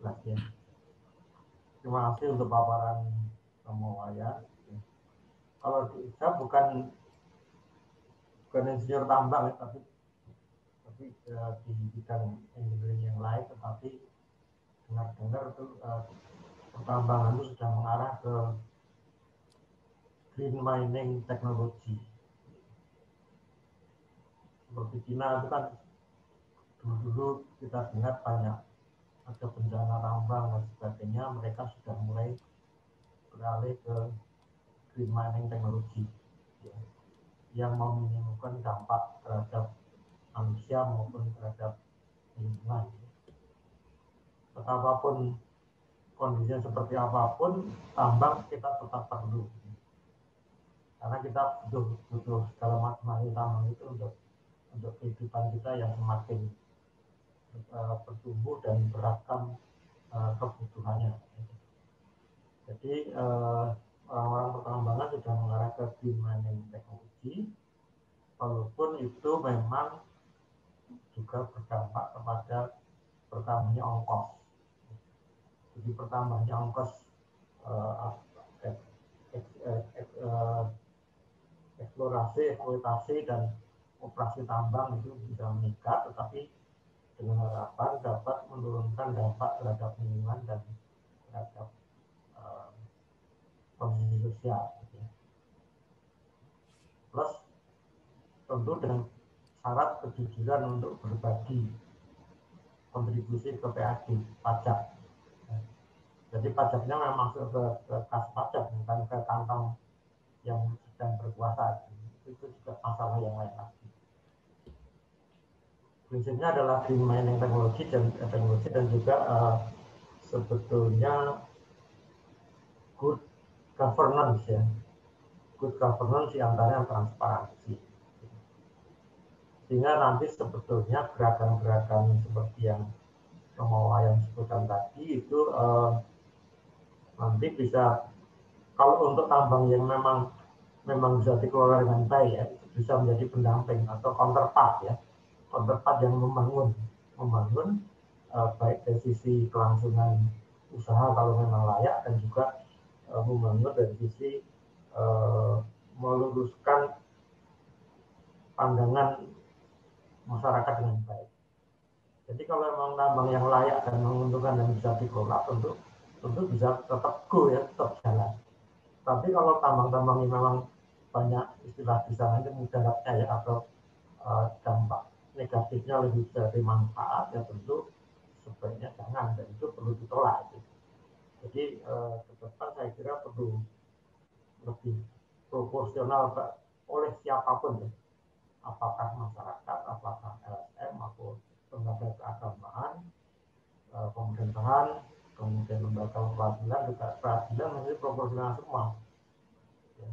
Jelas ya. Terima kasih untuk paparan semua ya. Kalau kita bukan bukan insinyur tambang ya, tapi tapi uh, di engineering yang lain tetapi benar-benar itu uh, pertambangan itu sudah mengarah ke green mining technology seperti Cina itu kan dulu-dulu kita dengar banyak ada bencana tambang dan sebagainya mereka sudah mulai beralih ke green mining technology ya, yang meminimalkan dampak terhadap manusia maupun terhadap lingkungan. Betapapun kondisinya seperti apapun, tambang kita tetap perlu. Karena kita butuh, butuh segala macam tambang itu untuk untuk kehidupan kita yang semakin uh, bertumbuh dan beragam uh, eh, kebutuhannya. Jadi eh, orang orang uh, pertambangan sudah mengarah ke green teknologi, walaupun itu memang juga berdampak kepada pertamanya ongkos. Jadi pertambahannya ongkos eh, eh, eh, eksplorasi, eksploitasi dan operasi tambang itu bisa meningkat, tetapi dengan harapan dapat menurunkan dampak terhadap lingkungan dan terhadap kondisi sosial. Gitu ya. Plus tentu dengan syarat kejujuran untuk berbagi kontribusi ke PAD pajak. Jadi pajaknya memang masuk ke, ke kas pajak bukan ke kantong yang sedang berkuasa. Itu juga masalah yang lain lagi. Prinsipnya adalah green mining teknologi dan teknologi dan juga uh, sebetulnya good governance ya. Good governance yang diantaranya transparansi sehingga nanti sebetulnya gerakan-gerakan seperti yang semua yang sebutkan tadi itu eh, nanti bisa kalau untuk tambang yang memang memang bisa dikelola dengan baik ya bisa menjadi pendamping atau counterpart ya counterpart yang membangun membangun eh, baik dari sisi kelangsungan usaha kalau memang layak dan juga eh, membangun dari sisi eh, meluruskan pandangan masyarakat dengan baik. Jadi kalau memang tambang yang layak dan menguntungkan dan bisa dikelola tentu tentu bisa tetap go ya, tetap jalan. Tapi kalau tambang-tambang ini memang banyak istilah di sana itu mudaratnya ya atau uh, dampak negatifnya lebih dari manfaat ya tentu sebaiknya jangan dan itu perlu ditolak. Gitu. Jadi uh, ke depan saya kira perlu lebih proporsional oleh siapapun ya apakah masyarakat, apakah LSM maupun lembaga keagamaan, e, pemerintahan, kemudian lembaga peradilan juga peradilan menjadi proporsional semua. Ya.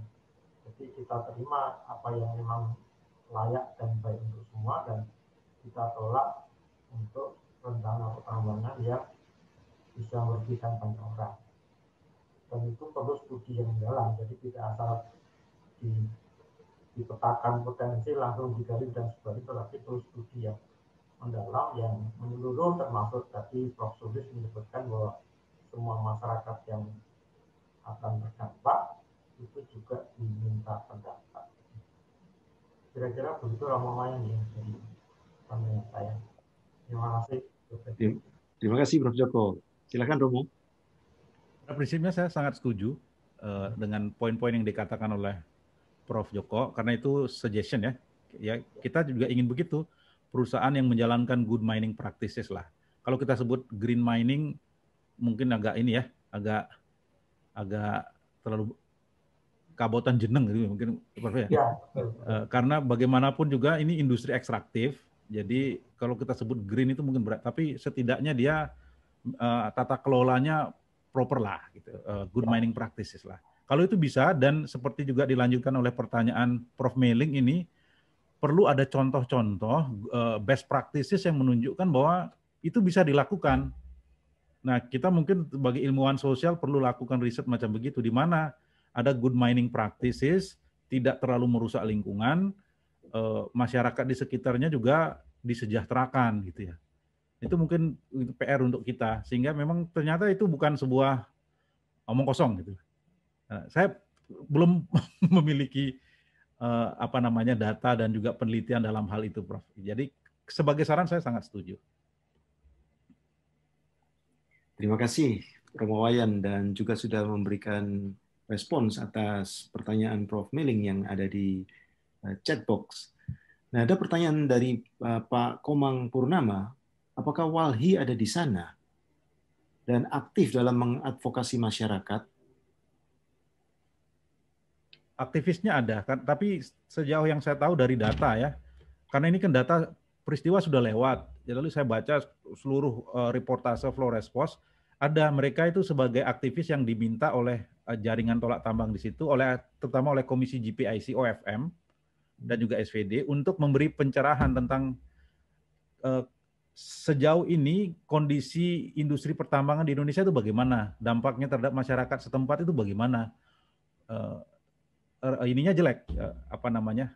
Jadi kita terima apa yang memang layak dan baik untuk semua dan kita tolak untuk rencana pertambangan yang bisa merugikan banyak orang. Dan itu perlu studi yang dalam, jadi tidak asal di dipetakan potensi langsung digali dan sebagainya tapi terus studi yang mendalam yang menyeluruh termasuk tadi Prof. Sulis menyebutkan bahwa semua masyarakat yang akan berdampak itu juga diminta pendapat. Kira-kira begitu Ramai ya dari pandangan saya. Terima kasih. Terima kasih Prof. Joko. Silakan Romo. Pada prinsipnya saya sangat setuju uh, dengan poin-poin yang dikatakan oleh Prof Joko karena itu suggestion ya. Ya kita juga ingin begitu perusahaan yang menjalankan good mining practices lah. Kalau kita sebut green mining mungkin agak ini ya, agak agak terlalu kabotan jeneng gitu mungkin Prof ya. ya. Eh, karena bagaimanapun juga ini industri ekstraktif. Jadi kalau kita sebut green itu mungkin berat, tapi setidaknya dia uh, tata kelolanya proper lah gitu. Uh, good mining practices lah. Kalau itu bisa dan seperti juga dilanjutkan oleh pertanyaan Prof. Meling ini, perlu ada contoh-contoh eh, best practices yang menunjukkan bahwa itu bisa dilakukan. Nah, kita mungkin sebagai ilmuwan sosial perlu lakukan riset macam begitu, di mana ada good mining practices, tidak terlalu merusak lingkungan, eh, masyarakat di sekitarnya juga disejahterakan gitu ya. Itu mungkin PR untuk kita, sehingga memang ternyata itu bukan sebuah omong kosong gitu. Nah, saya belum (laughs) memiliki uh, apa namanya data dan juga penelitian dalam hal itu, Prof. Jadi sebagai saran saya sangat setuju. Terima kasih Romo Wayan dan juga sudah memberikan respons atas pertanyaan Prof. Miling yang ada di eh, chat box. Nah, ada pertanyaan dari eh, Pak Komang Purnama, apakah Walhi ada di sana dan aktif dalam mengadvokasi masyarakat aktivisnya ada kan tapi sejauh yang saya tahu dari data ya karena ini kan data peristiwa sudah lewat ya lalu saya baca seluruh uh, reportase Flores Post ada mereka itu sebagai aktivis yang diminta oleh uh, jaringan tolak tambang di situ oleh terutama oleh komisi GPIC OFM dan juga SVD untuk memberi pencerahan tentang uh, sejauh ini kondisi industri pertambangan di Indonesia itu bagaimana dampaknya terhadap masyarakat setempat itu bagaimana uh, uh, ininya jelek uh, apa namanya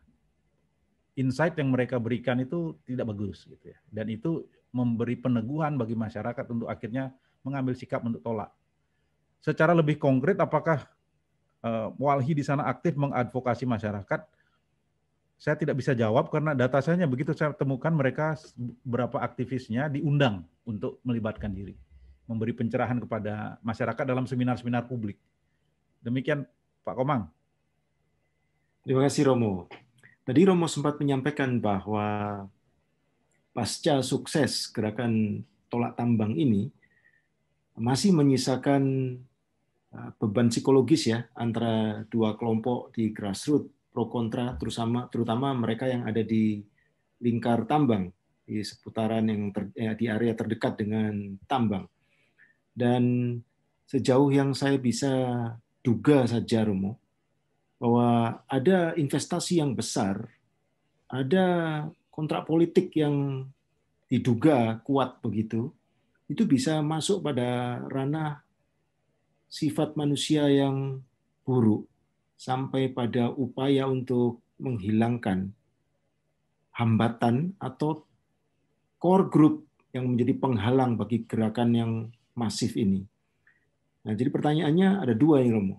insight yang mereka berikan itu tidak bagus gitu ya dan itu memberi peneguhan bagi masyarakat untuk akhirnya mengambil sikap untuk tolak secara lebih konkret apakah uh, Walhi di sana aktif mengadvokasi masyarakat saya tidak bisa jawab karena data saya begitu saya temukan mereka berapa aktivisnya diundang untuk melibatkan diri memberi pencerahan kepada masyarakat dalam seminar-seminar publik. Demikian Pak Komang. Terima kasih Romo. Tadi Romo sempat menyampaikan bahwa pasca sukses gerakan tolak tambang ini masih menyisakan uh, beban psikologis ya antara dua kelompok di grassroots pro kontra terutama terutama mereka yang ada di lingkar tambang di seputaran yang ter, ya, di area terdekat dengan tambang dan sejauh yang saya bisa duga saja Romo bahwa ada investasi yang besar, ada kontrak politik yang diduga kuat begitu, itu bisa masuk pada ranah sifat manusia yang buruk sampai pada upaya untuk menghilangkan hambatan atau core group yang menjadi penghalang bagi gerakan yang masif ini. Nah, jadi pertanyaannya ada dua yang Romo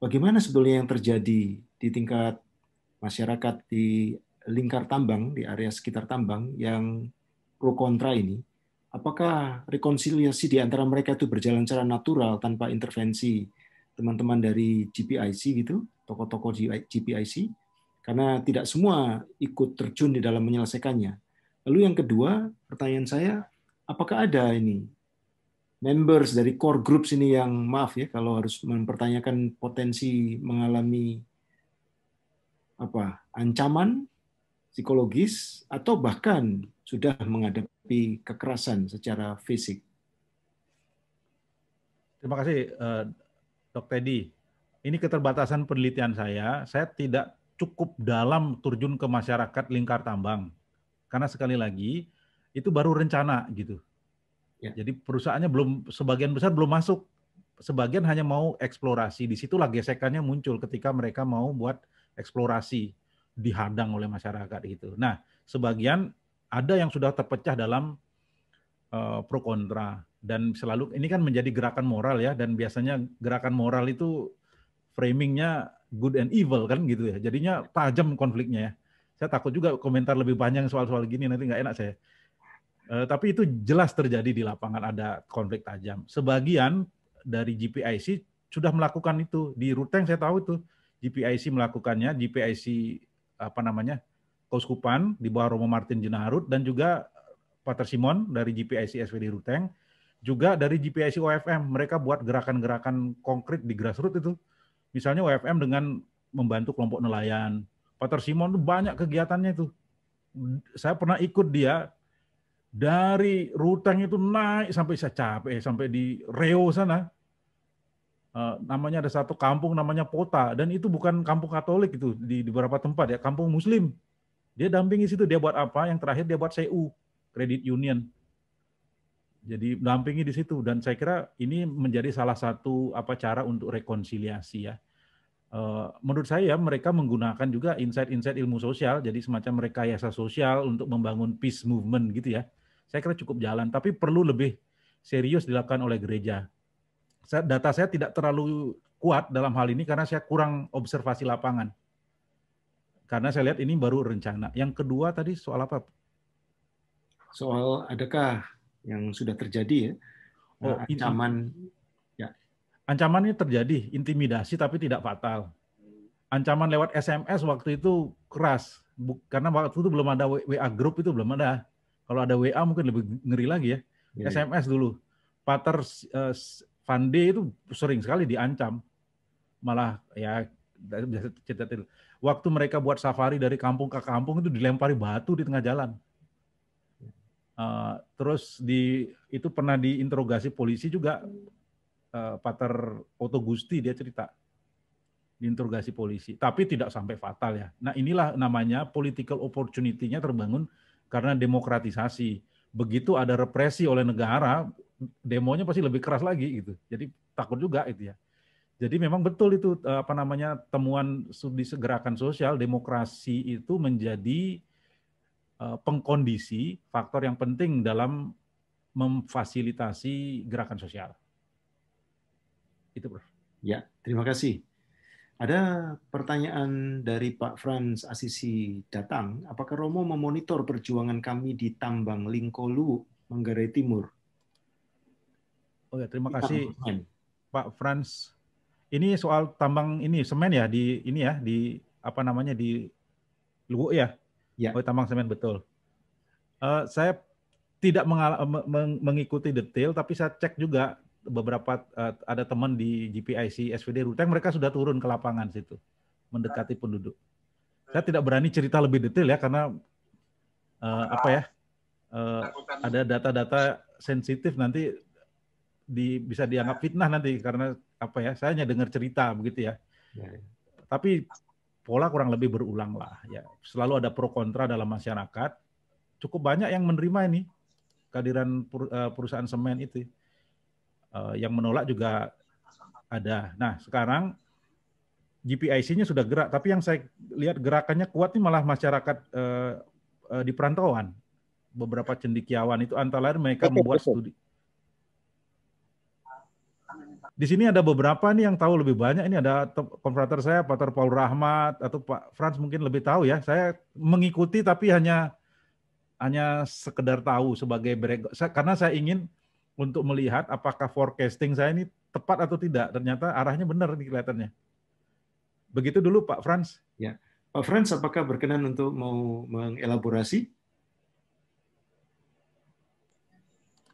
bagaimana sebetulnya yang terjadi di tingkat masyarakat di lingkar tambang, di area sekitar tambang yang pro kontra ini, apakah rekonsiliasi di antara mereka itu berjalan secara natural tanpa intervensi teman-teman dari GPIC gitu, tokoh-tokoh GPIC, karena tidak semua ikut terjun di dalam menyelesaikannya. Lalu yang kedua, pertanyaan saya, apakah ada ini members dari core groups ini yang maaf ya kalau harus mempertanyakan potensi mengalami apa ancaman psikologis atau bahkan sudah menghadapi kekerasan secara fisik. Terima kasih eh, Dok Teddy. Ini keterbatasan penelitian saya, saya tidak cukup dalam turjun ke masyarakat lingkar tambang. Karena sekali lagi itu baru rencana gitu. Ya. Jadi perusahaannya belum sebagian besar belum masuk, sebagian hanya mau eksplorasi. Disitulah gesekannya muncul ketika mereka mau buat eksplorasi dihadang oleh masyarakat gitu. Nah, sebagian ada yang sudah terpecah dalam uh, pro kontra dan selalu ini kan menjadi gerakan moral ya dan biasanya gerakan moral itu framingnya good and evil kan gitu ya. Jadinya tajam konfliknya ya. Saya takut juga komentar lebih panjang soal-soal gini nanti nggak enak saya. Uh, tapi itu jelas terjadi di lapangan ada konflik tajam. Sebagian dari GPIC sudah melakukan itu di Ruteng saya tahu itu GPIC melakukannya, GPIC apa namanya Koskupan di bawah Romo Martin Jenarut dan juga Pater Simon dari GPIC SWD Ruteng juga dari GPIC OFM mereka buat gerakan-gerakan konkret di grassroots itu misalnya OFM dengan membantu kelompok nelayan Pater Simon itu banyak kegiatannya itu saya pernah ikut dia dari Ruteng itu naik sampai saya capek sampai di Reo sana. Uh, namanya ada satu kampung namanya Pota dan itu bukan kampung Katolik itu di, di beberapa tempat ya kampung Muslim. Dia dampingi situ dia buat apa? Yang terakhir dia buat CU Credit Union. Jadi dampingi di situ dan saya kira ini menjadi salah satu apa cara untuk rekonsiliasi ya. Eh, menurut saya mereka menggunakan juga insight-insight ilmu sosial, jadi semacam rekayasa sosial untuk membangun peace movement gitu ya saya kira cukup jalan, tapi perlu lebih serius dilakukan oleh gereja. Data saya tidak terlalu kuat dalam hal ini karena saya kurang observasi lapangan. Karena saya lihat ini baru rencana. Yang kedua tadi soal apa? Soal adakah yang sudah terjadi ya? Oh, nah, ancaman Ya, ancaman ini terjadi intimidasi tapi tidak fatal. Ancaman lewat SMS waktu itu keras karena waktu itu belum ada WA group itu belum ada. Kalau ada WA mungkin lebih ngeri lagi ya. Yeah. Iya. SMS dulu. Pater uh, eh, Vande itu sering sekali diancam. Malah ya cerita Waktu mereka buat safari dari kampung ke kampung itu dilempari batu di tengah jalan. Uh, terus di itu pernah diinterogasi polisi juga uh, Pater Otto Gusti dia cerita diinterogasi polisi tapi tidak sampai fatal ya. Nah inilah namanya political opportunity-nya terbangun karena demokratisasi. Begitu ada represi oleh negara, demonya pasti lebih keras lagi gitu. Jadi takut juga itu ya. Jadi memang betul itu eh, apa namanya temuan di segerakan sosial demokrasi itu menjadi eh, pengkondisi faktor yang penting dalam memfasilitasi gerakan sosial. Itu, Bro. Ya, terima kasih. Ada pertanyaan dari Pak Franz Asisi Datang, apakah Romo memonitor perjuangan kami di Tambang Lingkolu, Manggarai Timur? Oke, oh ya, terima kasih Pak Franz. Ini soal tambang ini semen ya di ini ya di apa namanya di Luwu ya? Ya. Oh, tambang semen betul. Uh, saya tidak mengikuti detail tapi saya cek juga beberapa eh, ada teman di GPIC SVD Ruteng mereka sudah turun ke lapangan situ mendekati penduduk. Saya tidak berani cerita lebih detail ya karena uh, apa ya uh, ada data-data sensitif nanti di, bisa dianggap nah. fitnah nanti karena apa ya saya hanya dengar cerita begitu ya. Ya, ya. Tapi pola kurang lebih berulang lah ya. Selalu ada pro kontra dalam masyarakat. Cukup banyak yang menerima ini kehadiran perusahaan semen itu Eh, yang menolak juga ada. Nah, sekarang GPIC-nya sudah gerak, tapi yang saya lihat gerakannya kuat nih malah masyarakat uh, uh, di perantauan. Beberapa cendikiawan itu antara lain mereka membuat studi. Di sini ada beberapa nih yang tahu lebih banyak. Ini ada konfrater saya, Pak Paul Rahmat atau Pak Frans mungkin lebih tahu ya. Saya mengikuti tapi hanya hanya sekedar tahu sebagai karena saya ingin untuk melihat apakah forecasting saya ini tepat atau tidak. Ternyata arahnya benar nih kelihatannya. Begitu dulu Pak Franz. Ya. Pak Franz, apakah berkenan untuk mau mengelaborasi?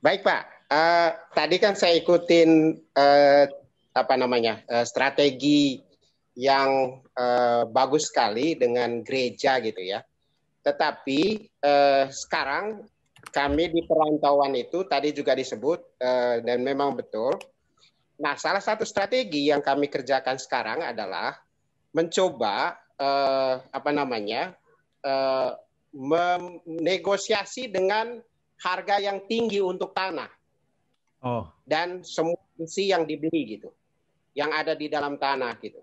Baik Pak, uh, tadi kan saya ikutin uh, apa namanya uh, strategi yang uh, bagus sekali dengan gereja gitu ya. Tetapi uh, sekarang kami di perantauan itu tadi juga disebut eh, dan memang betul. Nah, salah satu strategi yang kami kerjakan sekarang adalah mencoba eh, apa namanya eh, menegosiasi dengan harga yang tinggi untuk tanah oh. dan semua fungsi yang dibeli gitu, yang ada di dalam tanah gitu.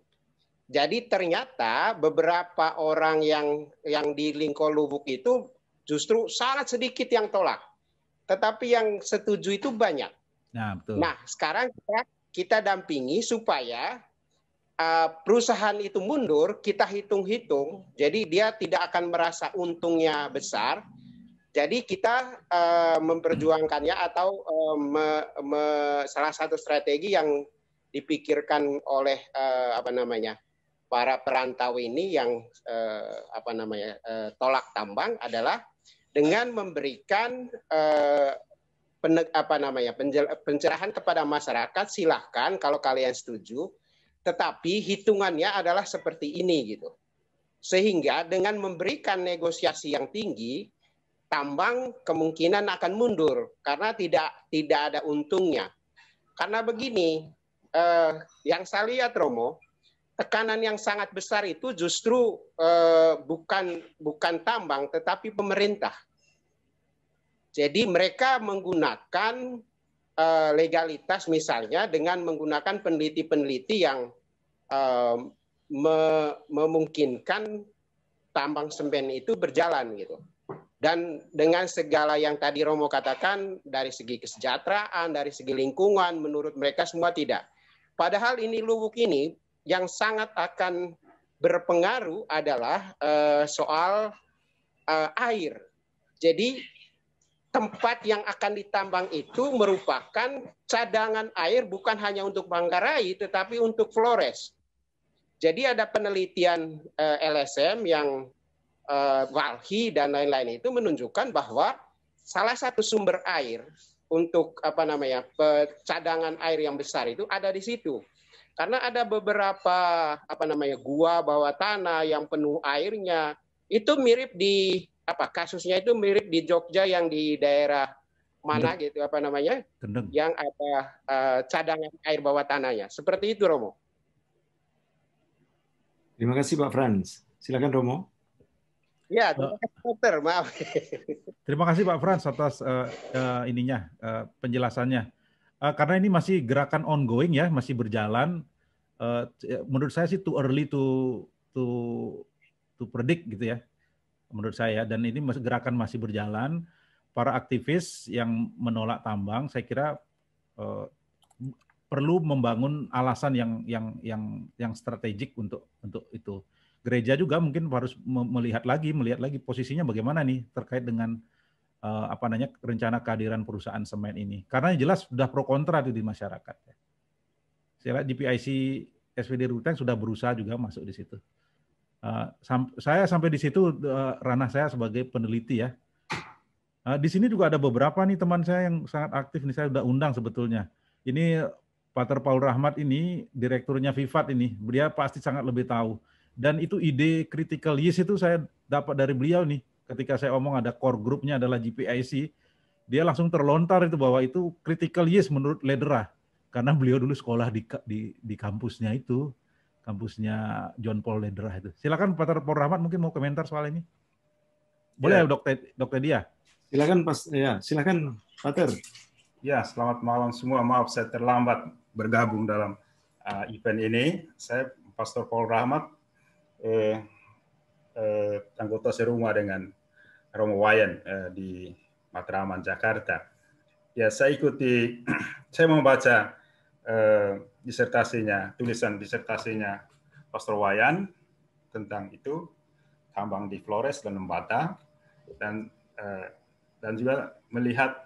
Jadi ternyata beberapa orang yang yang di Lingko Lubuk itu Justru sangat sedikit yang tolak. Tetapi yang setuju itu banyak. Nah, betul. nah sekarang kita, kita dampingi supaya uh, perusahaan itu mundur, kita hitung-hitung. Jadi dia tidak akan merasa untungnya besar. Jadi kita uh, memperjuangkannya atau uh, me, me, salah satu strategi yang dipikirkan oleh uh, apa namanya para perantau ini yang uh, apa namanya uh, tolak tambang adalah dengan memberikan eh, peneg, apa namanya penjel, pencerahan kepada masyarakat silahkan kalau kalian setuju tetapi hitungannya adalah seperti ini gitu sehingga dengan memberikan negosiasi yang tinggi tambang kemungkinan akan mundur karena tidak tidak ada untungnya karena begini eh, yang saya lihat Romo tekanan yang sangat besar itu justru uh, bukan bukan tambang tetapi pemerintah. Jadi mereka menggunakan uh, legalitas misalnya dengan menggunakan peneliti-peneliti yang uh, me memungkinkan tambang semen itu berjalan gitu. Dan dengan segala yang tadi Romo katakan dari segi kesejahteraan, dari segi lingkungan, menurut mereka semua tidak. Padahal ini lubuk ini yang sangat akan berpengaruh adalah uh, soal uh, air. Jadi tempat yang akan ditambang itu merupakan cadangan air bukan hanya untuk Manggarai tetapi untuk Flores. Jadi ada penelitian uh, eh, LSM yang uh, Walhi dan lain-lain itu menunjukkan bahwa salah satu sumber air untuk apa namanya cadangan air yang besar itu ada di situ. Karena ada beberapa apa namanya gua bawah tanah yang penuh airnya. Itu mirip di apa kasusnya itu mirip di Jogja yang di daerah mana gitu apa namanya? Yang ada uh, cadangan air bawah tanahnya. Seperti itu Romo. Terima kasih Pak Franz. Silakan Romo. Ya, eh. terima kasih Maaf. Terima kasih Pak Frans atas uh, uh, ininya uh, penjelasannya uh, karena ini masih gerakan ongoing ya, masih berjalan. Uh, menurut saya sih too early to to to predict gitu ya. Menurut saya dan ini gerakan masih berjalan. Para aktivis yang menolak tambang, saya kira uh, perlu membangun alasan yang yang yang yang strategik untuk untuk itu. Gereja juga mungkin harus melihat lagi, melihat lagi posisinya bagaimana nih terkait dengan Eh, apa namanya rencana kehadiran perusahaan semen ini karena jelas sudah pro kontra itu di masyarakat ya. saya lihat SVD Ruteng sudah berusaha juga masuk di situ eh, saya sampai di situ eh, ranah saya sebagai peneliti ya di sini juga ada beberapa nih teman saya yang sangat aktif nih saya sudah undang sebetulnya ini Pater Paul Rahmat ini direkturnya Vivat ini dia pasti sangat lebih tahu dan itu ide critical yes itu saya dapat dari beliau nih ketika saya omong ada core grupnya adalah GPIC, dia langsung terlontar itu bahwa itu critical yes menurut Lederah karena beliau dulu sekolah di di, di kampusnya itu, kampusnya John Paul Ledera itu. Silakan Pak Paul Rahmat mungkin mau komentar soal ini. Boleh ya, dokter dokter dia. Silakan Pas ya, silakan ya, Ter. Ya, selamat malam semua. Maaf saya terlambat bergabung dalam uh, event ini. Saya Pastor Paul Rahmat, eh, eh, anggota serumah dengan Romo Wayan uh, di Matraman, Jakarta. Ya, saya ikuti, (clears throat) saya membaca uh, eh, disertasinya, tulisan disertasinya Pastor Wayan tentang itu, tambang di Flores dan Lembata, dan uh, dan juga melihat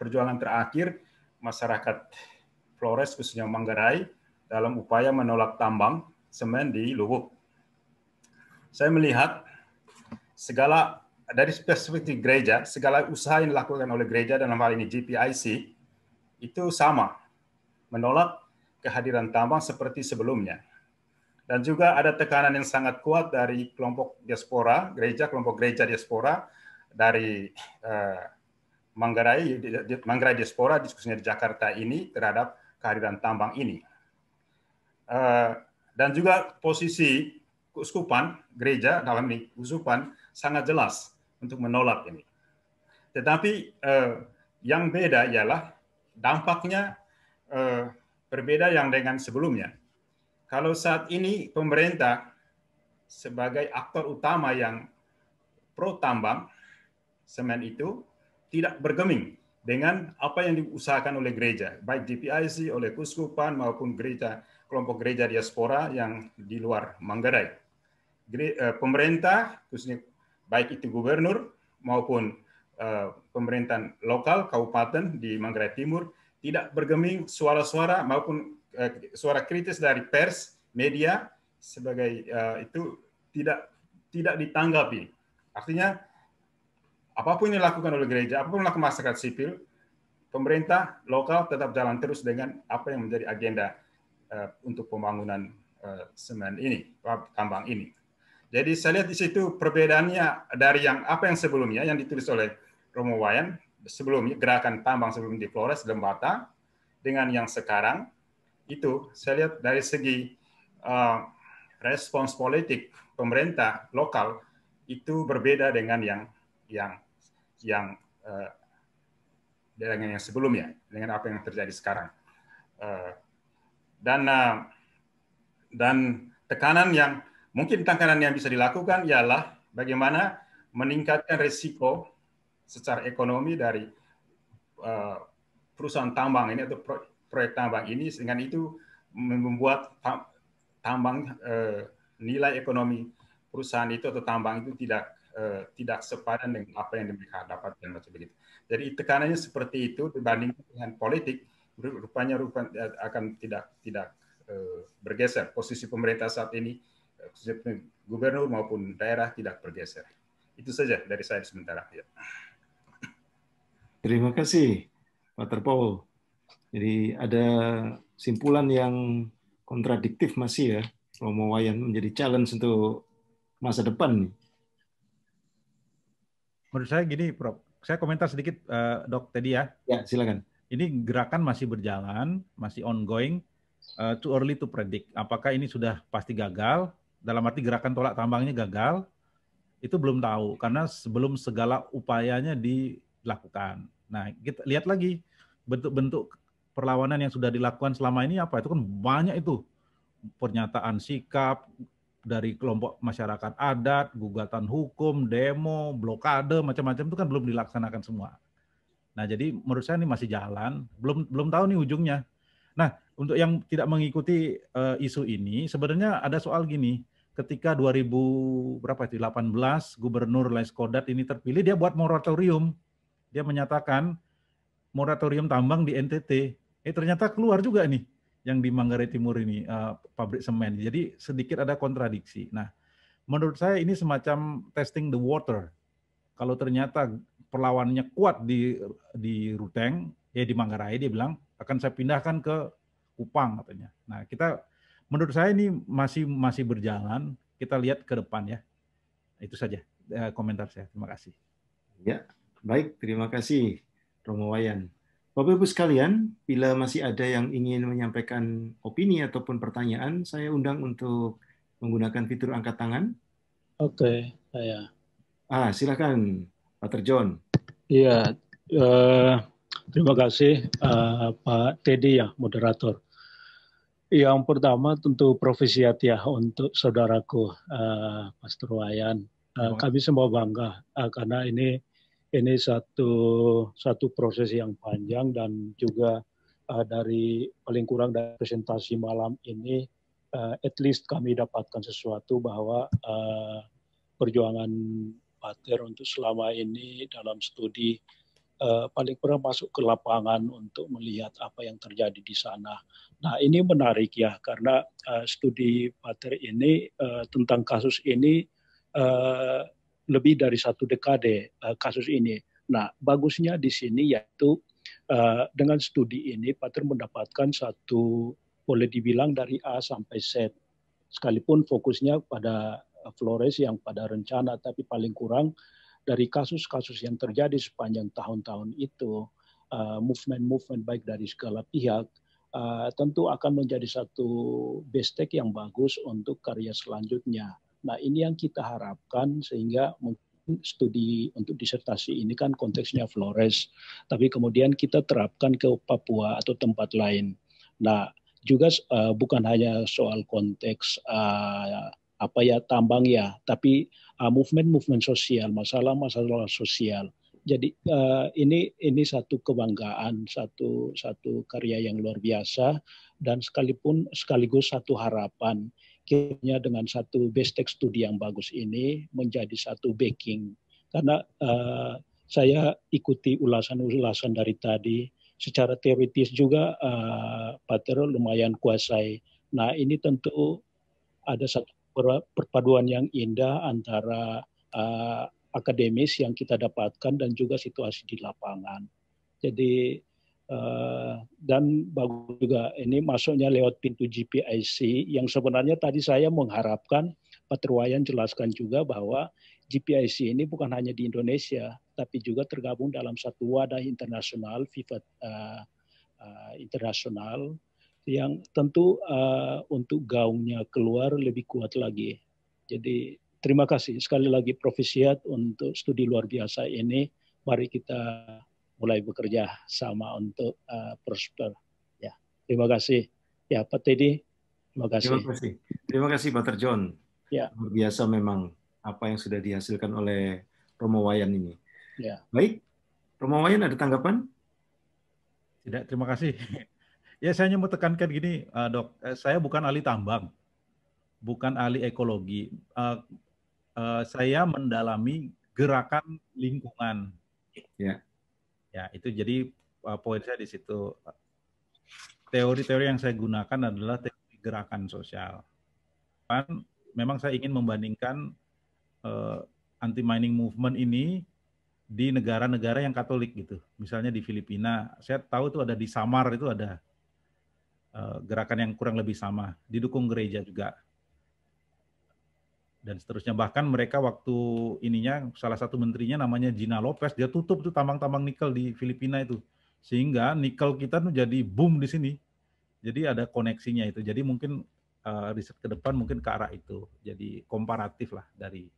perjuangan terakhir masyarakat Flores khususnya Manggarai dalam upaya menolak tambang semen di Lubuk. Saya melihat segala dari perspektif gereja, segala usaha yang dilakukan oleh gereja dalam hal ini GPIC itu sama, menolak kehadiran tambang seperti sebelumnya. Dan juga ada tekanan yang sangat kuat dari kelompok diaspora, gereja, kelompok gereja diaspora dari uh, Manggarai, Manggarai diaspora, diskusinya di Jakarta ini terhadap kehadiran tambang ini. Uh, dan juga posisi keuskupan, gereja dalam ini usupan sangat jelas untuk menolak ini. Tetapi eh, yang beda ialah dampaknya eh, berbeda yang dengan sebelumnya. Kalau saat ini pemerintah sebagai aktor utama yang pro tambang semen itu tidak bergeming dengan apa yang diusahakan oleh gereja, baik DPIC, oleh kuskupan maupun gereja kelompok gereja diaspora yang di luar Manggarai. Eh, pemerintah, khususnya baik itu gubernur maupun uh, pemerintahan lokal kabupaten di Manggarai Timur tidak bergeming suara-suara maupun uh, suara kritis dari pers media sebagai uh, itu tidak tidak ditanggapi artinya apapun yang dilakukan oleh gereja apapun yang masyarakat sipil pemerintah lokal tetap jalan terus dengan apa yang menjadi agenda uh, untuk pembangunan uh, semen ini tambang ini jadi saya lihat di situ perbedaannya dari yang apa yang sebelumnya yang ditulis oleh Romo Wayan sebelumnya gerakan tambang sebelum di Flores Lembata dengan yang sekarang itu saya lihat dari segi uh, respons politik pemerintah lokal itu berbeda dengan yang yang yang uh, dengan yang sebelumnya dengan apa yang terjadi sekarang uh, dan uh, dan tekanan yang Mungkin tangkaran yang bisa dilakukan ialah bagaimana meningkatkan risiko secara ekonomi dari eh, perusahaan tambang ini atau proyek tambang ini dengan itu membuat tambang eh, nilai ekonomi perusahaan itu atau tambang itu tidak eh, tidak sepadan dengan apa yang mereka dapatkan macam begitu. Jadi tekanannya seperti itu dibanding dengan politik rupanya rupanya akan tidak tidak bergeser posisi pemerintah saat ini khususnya gubernur maupun daerah tidak bergeser. Itu saja dari saya sementara. Ya. Terima kasih, Pak Terpol. Jadi ada simpulan yang kontradiktif masih ya, Romo Wayan menjadi challenge untuk masa depan. Menurut saya gini, Prof. Saya komentar sedikit, eh, Dok, tadi ya. Ya, silakan. Ini gerakan masih berjalan, masih ongoing, eh, too early to predict. Apakah ini sudah pasti gagal dalam arti gerakan tolak tambangnya gagal, itu belum tahu karena sebelum segala upayanya dilakukan. Nah, kita lihat lagi bentuk-bentuk perlawanan yang sudah dilakukan selama ini apa? Itu kan banyak itu pernyataan sikap dari kelompok masyarakat adat, gugatan hukum, demo, blokade, macam-macam itu kan belum dilaksanakan semua. Nah, jadi menurut saya ini masih jalan, belum belum tahu nih ujungnya. Nah, untuk yang tidak mengikuti uh, isu ini sebenarnya ada soal gini ketika 2000 berapa itu 18 Gubernur Kodat ini terpilih dia buat moratorium. Dia menyatakan moratorium tambang di NTT. Eh ternyata keluar juga nih yang di Manggarai Timur ini uh, pabrik semen. Jadi sedikit ada kontradiksi. Nah, menurut saya ini semacam testing the water. Kalau ternyata perlawannya kuat di di Ruteng, ya di Manggarai dia bilang akan saya pindahkan ke Kupang katanya. Nah, kita menurut saya ini masih masih berjalan. Kita lihat ke depan ya. Itu saja eh, komentar saya. Terima kasih. Ya, baik. Terima kasih Romo Wayan. Bapak Ibu sekalian, bila masih ada yang ingin menyampaikan opini ataupun pertanyaan, saya undang untuk menggunakan fitur angkat tangan. Oke, saya. Ah, silakan Pak Terjon. Iya, eh, terima kasih eh, Pak Teddy ya, moderator. Yang pertama tentu profesi ya untuk saudaraku uh, Pastor Wayan. Uh, oh. Kami semua bangga uh, karena ini ini satu satu proses yang panjang dan juga uh, dari paling kurang dari presentasi malam ini uh, at least kami dapatkan sesuatu bahwa uh, perjuangan Pater untuk selama ini dalam studi Eh, paling kurang masuk ke lapangan untuk melihat apa yang terjadi di sana. Nah ini menarik ya karena uh, studi Pater ini uh, tentang kasus ini uh, lebih dari satu dekade uh, kasus ini. Nah bagusnya di sini yaitu uh, dengan studi ini Pater mendapatkan satu boleh dibilang dari A sampai Z sekalipun fokusnya pada Flores yang pada rencana tapi paling kurang dari kasus-kasus yang terjadi sepanjang tahun-tahun itu, eh, movement-movement baik dari segala pihak, eh, tentu akan menjadi satu bestek yang bagus untuk karya selanjutnya. Nah ini yang kita harapkan sehingga mungkin studi untuk disertasi ini kan konteksnya Flores, tapi kemudian kita terapkan ke Papua atau tempat lain. Nah juga uh, bukan hanya soal konteks uh, apa ya tambang ya, tapi movement-movement ah, sosial, masalah-masalah sosial. Jadi uh, ini ini satu kebanggaan, satu satu karya yang luar biasa dan sekalipun sekaligus satu harapan kiranya dengan satu bestek studi yang bagus ini menjadi satu backing karena uh, saya ikuti ulasan-ulasan dari tadi secara teoritis juga uh, Pater lumayan kuasai. Nah ini tentu ada satu perpaduan yang indah antara uh, akademis yang kita dapatkan dan juga situasi di lapangan. Jadi uh, dan bagus juga ini masuknya lewat pintu GPIC yang sebenarnya tadi saya mengharapkan Pak Terwayan jelaskan juga bahwa GPIC ini bukan hanya di Indonesia tapi juga tergabung dalam satu wadah internasional FIFA uh, eh, uh, internasional yang tentu uh, untuk gaungnya keluar lebih kuat lagi. Jadi terima kasih sekali lagi Profesiat untuk studi luar biasa ini. Mari kita mulai bekerja sama untuk uh, prosper. Ya, terima kasih. Ya Pak Teddy, terima kasih. Terima kasih. Terima kasih Pak Terjon. Ya. Luar biasa memang apa yang sudah dihasilkan oleh Romo Wayan ini. Ya. Baik, Romo Wayan ada tanggapan? Tidak, terima kasih. Ya saya hanya mau tekankan gini, uh, dok, eh, saya bukan ahli tambang, bukan ahli ekologi. Uh, uh, saya mendalami gerakan lingkungan. Ya. Ya itu jadi uh, poin saya di situ. Teori-teori yang saya gunakan adalah teori gerakan sosial. Kan memang saya ingin membandingkan uh, anti mining movement ini di negara-negara yang Katolik gitu. Misalnya di Filipina, saya tahu itu ada di Samar itu ada Eh, gerakan yang kurang lebih sama, didukung gereja juga dan seterusnya. Bahkan mereka waktu ininya salah satu menterinya namanya Gina Lopez, dia tutup tuh tambang-tambang nikel di Filipina itu. Sehingga nikel kita tuh jadi boom di sini. Jadi ada koneksinya itu. Jadi mungkin uh, riset ke depan mungkin ke arah itu. Jadi komparatif lah dari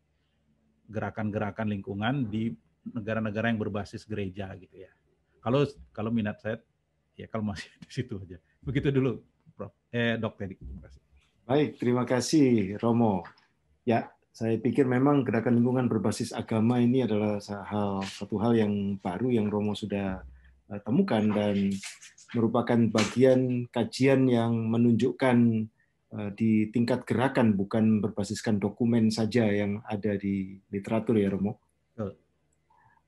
gerakan-gerakan lingkungan di negara-negara yang berbasis gereja gitu ya. Kalau kalau minat saya ya kalau masih (laughs) di situ aja. Begitu dulu, Prof. Eh, Dok Teddy. Terima kasih. Baik, terima kasih Romo. Ya, saya pikir memang gerakan lingkungan berbasis agama ini adalah hal satu hal yang baru yang Romo sudah eh, temukan dan merupakan bagian kajian yang menunjukkan eh, di tingkat gerakan bukan berbasiskan dokumen saja yang ada di literatur ya Romo.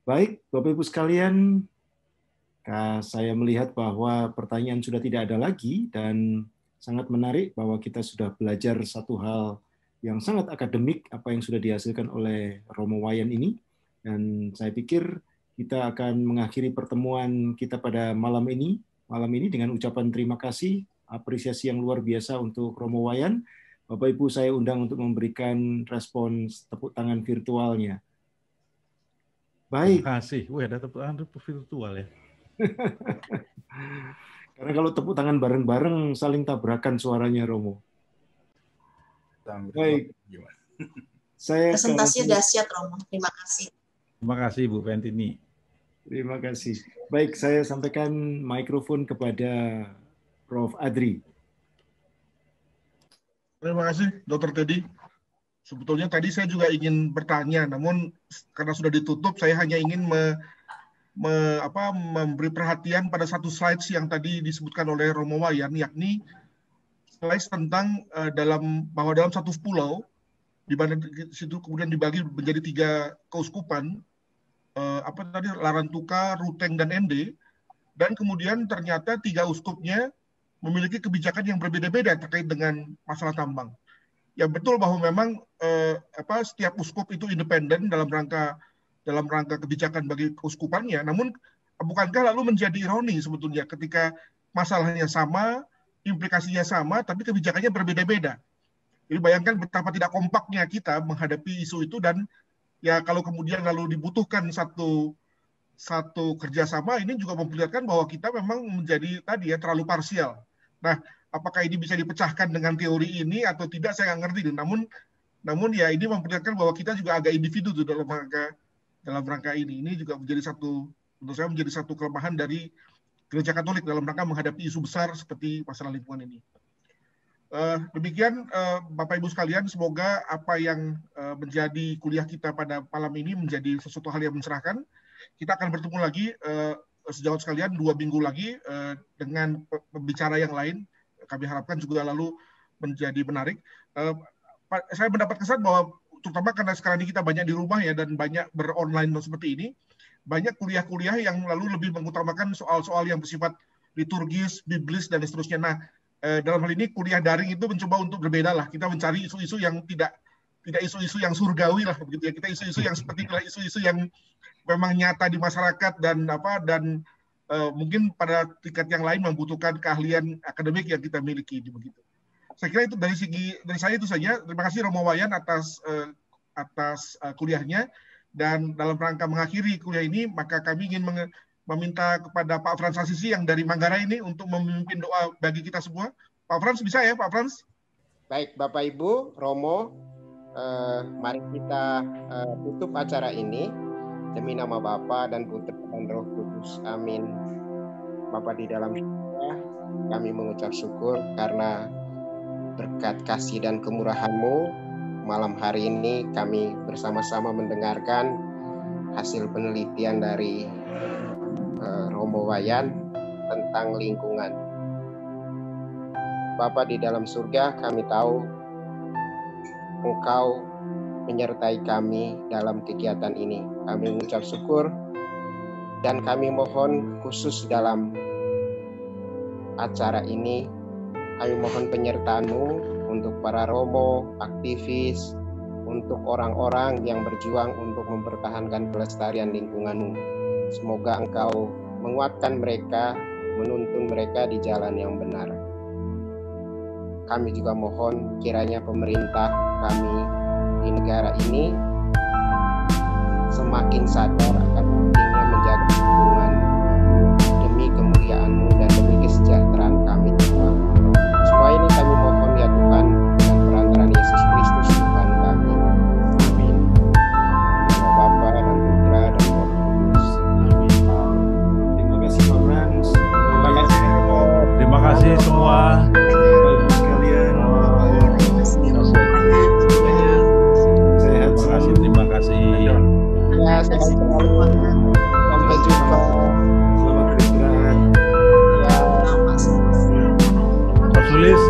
Baik, Bapak Ibu sekalian, saya melihat bahwa pertanyaan sudah tidak ada lagi dan sangat menarik bahwa kita sudah belajar satu hal yang sangat akademik apa yang sudah dihasilkan oleh Romo Wayan ini dan saya pikir kita akan mengakhiri pertemuan kita pada malam ini malam ini dengan ucapan terima kasih apresiasi yang luar biasa untuk Romo Wayan Bapak Ibu saya undang untuk memberikan respons tepuk tangan virtualnya Baik. Terima kasih. Wih, ada tepuk tangan virtual ya. (laughs) Karena kalau tepuk tangan bareng-bareng saling tabrakan suaranya Romo. Baik. (laughs) Saya presentasi ke... dahsyat Romo. Terima kasih. Terima kasih Bu Ventini. Terima kasih. Baik, saya sampaikan mikrofon kepada Prof. Adri. Terima kasih, Dokter Teddy. Sebetulnya tadi saya juga ingin bertanya, namun karena sudah ditutup, saya hanya ingin me me, apa, memberi perhatian pada satu slide yang tadi disebutkan oleh Romo Wayan, yakni slide tentang uh, dalam bahwa dalam satu pulau di mana situ kemudian dibagi menjadi tiga keuskupan uh, apa tadi Larantuka, Ruteng dan Ende dan kemudian ternyata tiga uskupnya memiliki kebijakan yang berbeda-beda terkait dengan masalah tambang. Ya betul bahwa memang eh, apa setiap uskup itu independen dalam rangka dalam rangka kebijakan bagi keuskupannya. Namun bukankah lalu menjadi ironi sebetulnya ketika masalahnya sama, implikasinya sama, tapi kebijakannya berbeda-beda. Jadi bayangkan betapa tidak kompaknya kita menghadapi isu itu dan ya kalau kemudian lalu dibutuhkan satu satu kerjasama ini juga memperlihatkan bahwa kita memang menjadi tadi ya terlalu parsial. Nah, apakah ini bisa dipecahkan dengan teori ini atau tidak saya nggak ngerti. Namun namun ya ini memperlihatkan bahwa kita juga agak individu tuh dalam rangka dalam rangka ini. Ini juga menjadi satu, menurut saya menjadi satu kelemahan dari gereja Katolik dalam rangka menghadapi isu besar seperti masalah lingkungan ini. Uh, demikian uh, Bapak Ibu sekalian, semoga apa yang uh, menjadi kuliah kita pada malam ini menjadi sesuatu hal yang mencerahkan. Kita akan bertemu lagi uh, sejauh sekalian dua minggu lagi uh, dengan pembicara yang lain. Kami harapkan juga lalu menjadi menarik. Uh, saya mendapat kesan bahwa terutama karena sekarang ini kita banyak di rumah ya dan banyak beronline seperti ini, banyak kuliah-kuliah yang lalu lebih mengutamakan soal-soal yang bersifat liturgis, biblis dan seterusnya. Nah, eh, dalam hal ini kuliah daring itu mencoba untuk berbeda lah. Kita mencari isu-isu yang tidak tidak isu-isu yang surgawi lah begitu ya. Kita isu-isu yang seperti itulah isu-isu yang memang nyata di masyarakat dan apa dan uh, mungkin pada tingkat yang lain membutuhkan keahlian akademik yang kita miliki begitu saya kira itu dari segi dari saya itu saja. Terima kasih Romo Wayan atas uh, atas uh, kuliahnya dan dalam rangka mengakhiri kuliah ini maka kami ingin meminta kepada Pak Frans Asisi yang dari Manggarai ini untuk memimpin doa bagi kita semua. Pak Frans bisa ya Pak Frans? Baik Bapak Ibu, Romo, eh, mari kita eh, tutup acara ini demi nama Bapa dan Putra dan Roh Kudus. Amin. Bapak di dalam kami mengucap syukur karena berkat kasih dan kemurahan-Mu, malam hari ini kami bersama-sama mendengarkan hasil penelitian dari uh, eh, Romo Wayan tentang lingkungan. Bapa di dalam surga, kami tahu Engkau menyertai kami dalam kegiatan ini. Kami mengucap syukur dan kami mohon khusus dalam acara ini kami mohon penyertaanmu untuk para romo, aktivis, untuk orang-orang yang berjuang untuk mempertahankan pelestarian lingkunganmu. Semoga engkau menguatkan mereka, menuntun mereka di jalan yang benar. Kami juga mohon kiranya pemerintah kami di negara ini semakin sadar akan pentingnya menjaga lingkungan demi kemuliaanmu dan demi kesejahteraan please